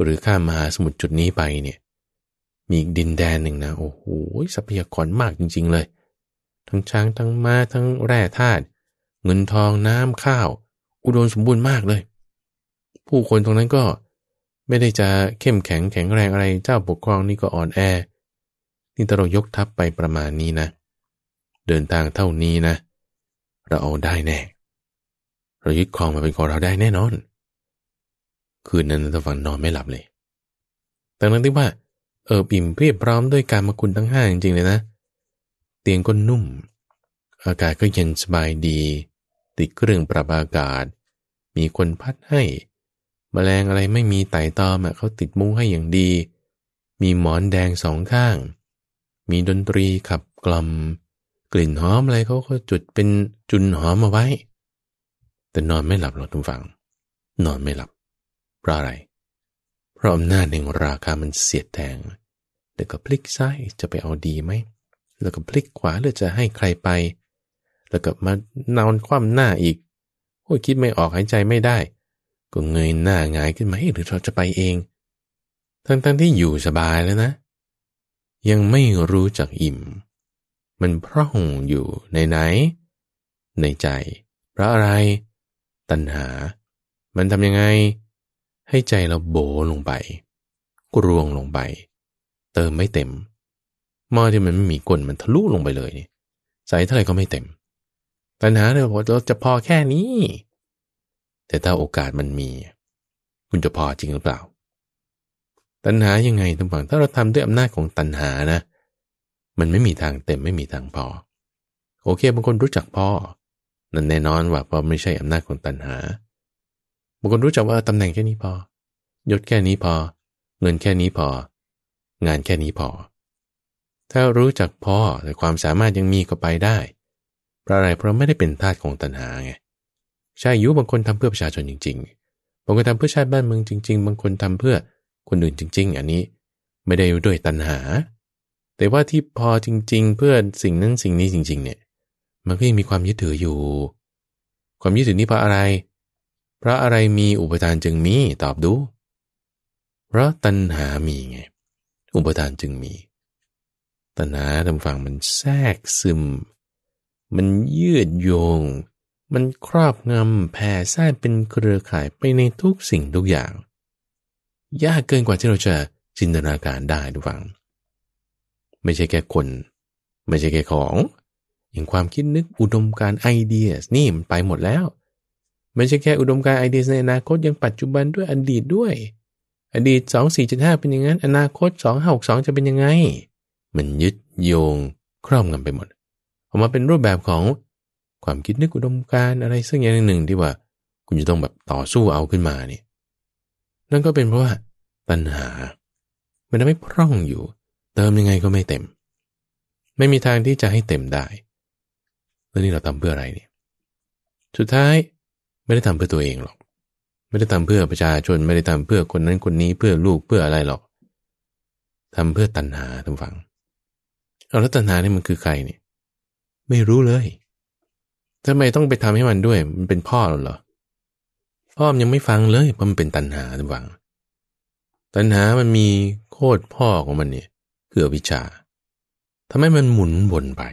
หรือข้ามมหาสมุทรจุดนี้ไปเนี่ยมีดินแดนหนึ่งนะโอ้โหทรัพยากรมากจริงๆเลย ทั้งช้างทั้งมา้าทั้งแร่ธาตุเงินทองน้ำข้าว อุดมสมบูรณ์มากเลย ผู้คนตรงนั้นก็ไม่ได้จะเข้มแข็งแข็งแรงอะไรเจ้าปกครองนี่ก็อ่อนแอนี่ตรายกทัพไปประมาณนี้นะ เดินทางเท่านี้นะ เราเอาได้แน่ เรายึดครองมาเป็นของเราได้แน่นอนคืนนั้นตะฟังนอนไม่หลับเลยดังนั้นที่ว่า เออปิ่มเพียบพร้อมด้วยการมาคุณทั้งห้าจริงๆเลยนะ เตียงก็นุ่ม อากาศก็เย็นสบายดี ติดเครื่องปรับอากาศ มีคนพัดให้มแมลงอะไรไม่มีไต่ตอมเขาติดมุ้งให้อย่างดี มีหมอนแดงสองข้าง มีดนตรีขับกล่อม กลิ่นหอมอะไรเขาก็จุดเป็นจุนหอมมาไว้ แต่นอนไม่หลับหรอกทุกฝัง นอนไม่หลับพราะอะไร เพราะอำนาจแห่งราคามันเสียดแทง แล้วก็พลิกซ้ายจะไปเอาดีไหม แล้วก็พลิกขวาเลือจะให้ใครไป แล้วก็มานอนคว่ำหน้าอีกโอ้ยคิดไม่ออกหายใจไม่ได้ ก็เงยหน้าหงายขึ้นมาหรือเราจะไปเองทั้งๆทที่อยู่สบายแล้วนะ ยังไม่รู้จักอิ่ม มันพร่องอยู่ในไหน ในใจ เพราะอะไร ตัณหา มันทำยังไงให้ใจเราโบลงไปกรวงลงไปเติมไม่เต็มหม้อที่มันไม่มีกลนมันทะลุลงไปเลยนี่ใส่เท่าไหร่ก็ไม่เต็มปัญหาเ่าเราจะพอแค่นี้ แต่ถ้าโอกาสมันมี คุณจะพอจริงหรือเปล่า ตัณหายังไงทุกฝั่งถ้าเราทำด้วยอำนาจของตัณหานะ มันไม่มีทางเต็มไม่มีทางพอโอเคบางคนรู้จักพ่อนั่นแน่นอนว่าพอไม่ใช่อำนาจของตัณหาบางคนรู้จักว่าตำแหน่งแค่นี้พอ ยศแค่นี้พอ เงินแค่นี้พอ งานแค่นี้พอ ถ้ารู้จักพอแต่ความสามารถยังมีก็ไปได้เพราะอะไรเพราะไม่ได้เป็นทาสของตัณหาไงใช่ยุบางคนทำเพื่อประชาชนจริงๆ บางคนทำเพื่อชาติบ้านเมืองจริงๆ บางคนทำเพื่อคนอื่นจริง ๆ อันนี้ ไม่ได้ด้วยตัณหา แต่ว่าที่พอจริง ๆ เพื่อสิ่งนั้นสิ่งนี้จริง ๆ เนี่ย มันก็ยังมีความยึดถืออยู่ ความยึดถือนี้เพราะอะไรพราะอะไรมีอุปทานจึงมี ตอบดู เพราะตัณหามีไง อุปทานจึงมี ตัณหาทางฝั่งมันแทรกซึม มันยืดโยง มันครอบงำแผ่แท้เป็นเครือข่ายไปในทุกสิ่งทุกอย่าง ยากเกินกว่าที่เราจะจินตนาการได้ทุกฟัง ไม่ใช่แค่คน ไม่ใช่แค่ของ อย่างความคิดนึกอุดมการไอเดียนี่มันไปหมดแล้วไม่ใช่แค่อุดมการไอเดียในอนาคตยังปัจจุบันด้วยอดีตด้วย อดีต2475เป็นอย่างนั้นอนาคต2ส6 2 จะเป็นยังไง มันยึดโยงครอบงำไปหมด ออกมาเป็นรูปแบบของความคิดนึกอุดมการอะไรซึ่งอย่างหนึ่งที่ว่าคุณจะต้องแบบต่อสู้เอาขึ้นมาเนี่ยนั่นก็เป็นเพราะว่าตัณหา มันไม่พร่องอยู่ เติมยังไงก็ไม่เต็ม ไม่มีทางที่จะให้เต็มได้ แล้วนี่เราทำเพื่ออะไรเนี่ยสุดท้ายไม่ได้ทำเพื่อตัวเองหรอก ไม่ได้ทำเพื่อประชาชน ไม่ได้ทำเพื่อคนนั้นคนนี้เพื่อลูกเพื่ออะไรหรอกทำเพื่อตัณหาทั้งฝังเอาแล้วตัณหานี่มันคือใครเนี่ย ไม่รู้เลย ทำไมต้องไปทำให้มันด้วย มันเป็นพ่อเหรอพ่อมยังไม่ฟังเลยเพราะมันเป็นตัณหาทั้งฝัง ตัณหามันมีโคตรพ่อของมันเนี่ยคืออวิชชาทำให้มันหมุนวนไป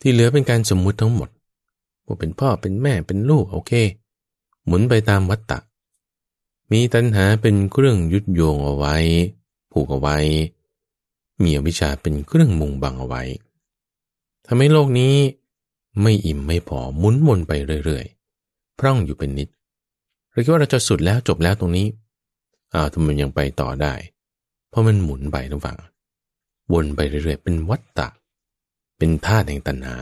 ที่เหลือเป็นการสมมุติทั้งหมดว่าเป็นพ่อเป็นแม่เป็นลูกโอเค หมุนไปตามวัตตะมีตัณหาเป็นเครื่องยุดโยงเอาไว้ ผูกเอาไว้ มีอวิชชาเป็นเครื่องมุงบังเอาไว้ทำให้โลกนี้ ไม่อิ่มไม่พอหมุนวนไปเรื่อย ๆ พร่องอยู่เป็นนิดเราคิดว่าเราจะสุดแล้วจบแล้วตรงนี้อ้าวทำไมยังไปต่อได้ เพราะมันหมุนไปทุกฝั่งวนไปเรื่อยๆเป็นวัฏฏะเป็นธาตุแห่งตัณหา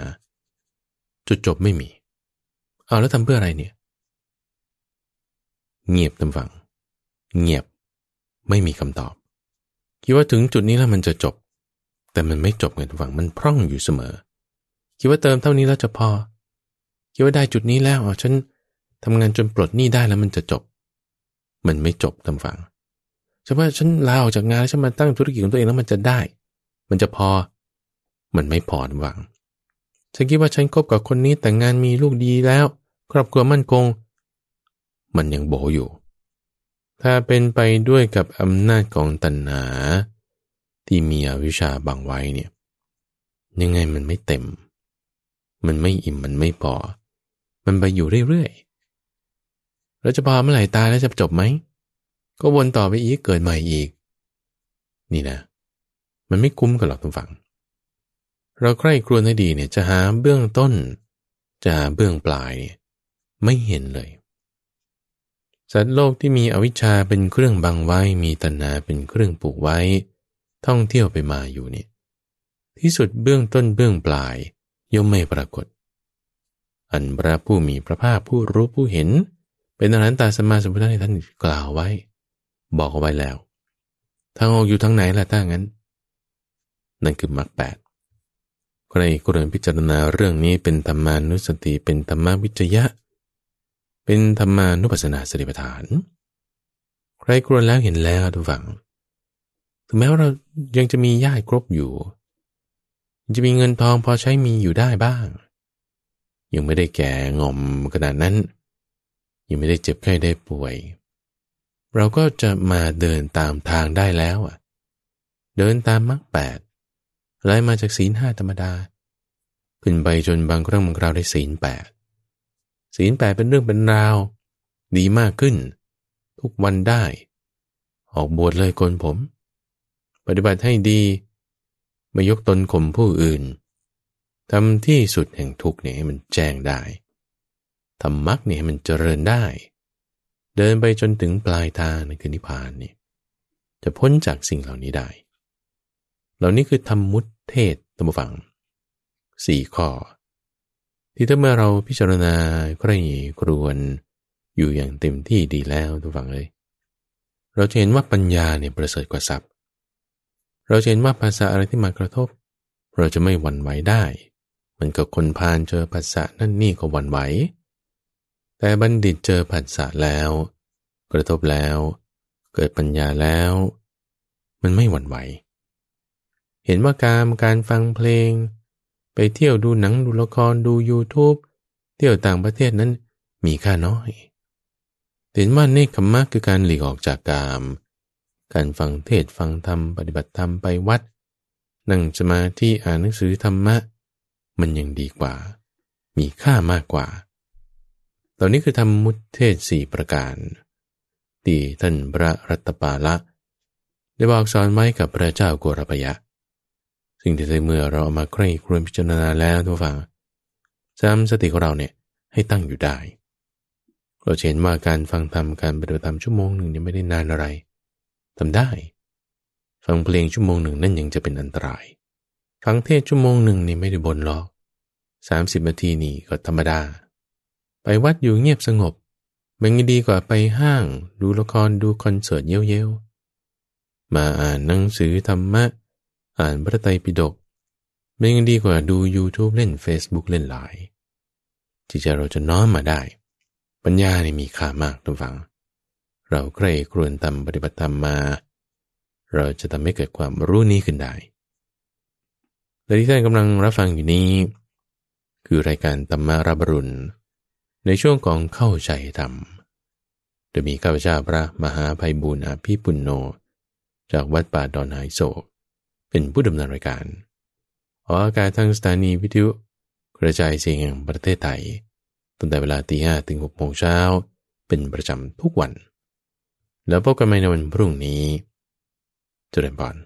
จุดจบไม่มี เอาแล้วทำเพื่ออะไรเนี่ย เงียบตำฝัง เงียบไม่มีคำตอบ คิดว่าถึงจุดนี้แล้วมันจะจบ แต่มันไม่จบเงินฝัง มันพร่องอยู่เสมอ คิดว่าเติมเท่านี้แล้วจะพอ คิดว่าได้จุดนี้แล้วอ๋อฉันทำงานจนปลดหนี้ได้แล้วมันจะจบ มันไม่จบตำฝังฉันว่าฉันลาออกจากงานแล้วฉันมาตั้งธุรกิจของตัวเองแล้วมันจะได้ มันจะพอ มันไม่พอตำฝังฉันคิดว่าฉันคบกับคนนี้แต่งงานมีลูกดีแล้ว ครอบครัวมั่นคงมันยังโบอยู่ ถ้าเป็นไปด้วยกับอำนาจของตัณหาที่มีอวิชชาบังไว้เนี่ยยังไงมันไม่เต็ม มันไม่อิ่มมันไม่พอมันไปอยู่เรื่อยๆเราจะพอเมื่อไหร่ตายแล้วจะจบไหมก็วนต่อไปอีกเกิดใหม่อีก นี่นะมันไม่คุ้มกันหรอกทุกฝั่งเราใคร่ครวญให้ดีเนี่ยจะหาเบื้องต้น จะหาเบื้องปลายเนี่ยไม่เห็นเลยสัตว์โลกที่มีอวิชชาเป็นเครื่องบังไว้มีตัณหาเป็นเครื่องปลูกไว้ ท่องเที่ยวไปมาอยู่เนี่ยที่สุดเบื้องต้นเบื้องปลายย่อมไม่ปรากฏอันพระผู้มีพระภาคผู้รู้ผู้เห็น เป็นอรหันตาสมาสมุทธนท่านกล่าวไว้ บอกเอาไว้แล้วทางออกอยู่ทางไหนล่ะถ้างั้นนั่นคือมรรคแปดใครควรพิจารณาเรื่องนี้เป็นธรรมานุสติเป็นธรรมวิจยะ เป็นธรรมานุปัสสนาสติปัฏฐาน ใครควรแล้วเห็นแล้วทุกฝังถึงแม้ว่าเรายังจะมีญาติครบอยู่จะมีเงินทองพอใช้มีอยู่ได้บ้าง ยังไม่ได้แก่งอมขนาดนั้น ยังไม่ได้เจ็บไข้ได้ป่วย เราก็จะมาเดินตามทางได้แล้วอ่ะ เดินตามมรรคแปดไหลมาจากศีลห้าธรรมดา ขึ้นไปจนบางครั้งบางคราวได้ศีลแปดศีลแปดเป็นเรื่องเป็นราวดีมากขึ้น ทุกวันได้ ออกบวชเลยคนผม ปฏิบัติให้ดีไม่ยกตนข่มผู้อื่นทำที่สุดแห่งทุกเนี่ยให้มันแจ้งได้ทำมรรคเนี่ยให้มันเจริญได้ เดินไปจนถึงปลายทางในคืนนิพพานนี่ จะพ้นจากสิ่งเหล่านี้ได้เหล่านี้คือธรรมมุตเทศตัมฟังสี่ข้อ ที่ถ้าเมื่อเราพิจารณาใคร่ครวนอยู่อย่างเต็มที่ดีแล้วทุกฝังเลย เราจะเห็นว่าปัญญาเนี่ย ประเสริฐกว่าศัพท์เราจะเห็นว่าภาษาอะไรที่มากระทบ เราจะไม่หวั่นไหวได้ มันกับคนพานเจอภาษานั่นนี่ก็หวั่นไหวแต่บัณฑิตเจอภาษาแล้ว กระทบแล้ว เกิดปัญญาแล้วมันไม่หวั่นไหวเห็นว่าการการฟังเพลง ไปเที่ยวดูหนังดูละครดู YouTube เที่ยวต่างประเทศนั้นมีค่าน้อย เห็นว่าเนคขมมะคือการหลีกออกจากกาม การฟังเทศฟังธรรมปฏิบัติธรรมไปวัด นั่งสมาธิอ่านหนังสือธรรมะ มันยังดีกว่า มีค่ามากกว่า ตอนนี้คือทำมุตเทศสี่ประการที่ท่านพระรัตปาละได้บอกสอนไว้กับพระเจ้ากกรพยะสิ่งที่เมื่อเราเอามาใคร่ครวญพิจารณาแล้วทุกฝั่งจำสติของเราเนี่ยให้ตั้งอยู่ได้ เราเห็นว่าการฟังธรรมการปฏิบัติธรรมชั่วโมงหนึ่งยนี่ไม่ได้นานอะไรทำได้ ฟังเพลงชั่วโมงหนึ่งนั่นยังจะเป็นอันตราย ฟังเทศชั่วโมงหนึ่งนี่ ไม่ได้บนหรอกสามสิบนาทีนี่ก็ธรรมดา ไปวัดอยู่เงียบสงบมันดีกว่าไปห้าง ดูละครดูคอนเสิร์ตเย้ยวๆมาอ่านหนังสือธรรมะ่านพระไตรปิฎกมันยังดีกว่าดู YouTube เล่น Facebook เล่นหลายจิตใจเราจะน้อมมาได้ ปัญญาเนี่ยมีค่ามากทุกฝัง เราใคร่ครวญทำปฏิบัติธรรมมา เราจะทำให้เกิดความรู้นี้ขึ้นได้ และที่ท่านกำลังรับฟังอยู่นี้ คือรายการธรรมาราบรุณในช่วงของเข้าใจธรรม โดยมีข้าพเจ้าพระมหาภัยบุญอาภิปุณโญจากวัดป่าดอนหายโศกเป็นผู้ดำเนินรายการออกอากาศทางสถานีวิทยุ กระจายเสียงแห่งประเทศไทยตั้งแต่เวลาตีห้ถึงหกโมงเช้า เป็นประจำทุกวัน แล้วพบกันใหม่ในวันพรุ่งนี้จเจริญพร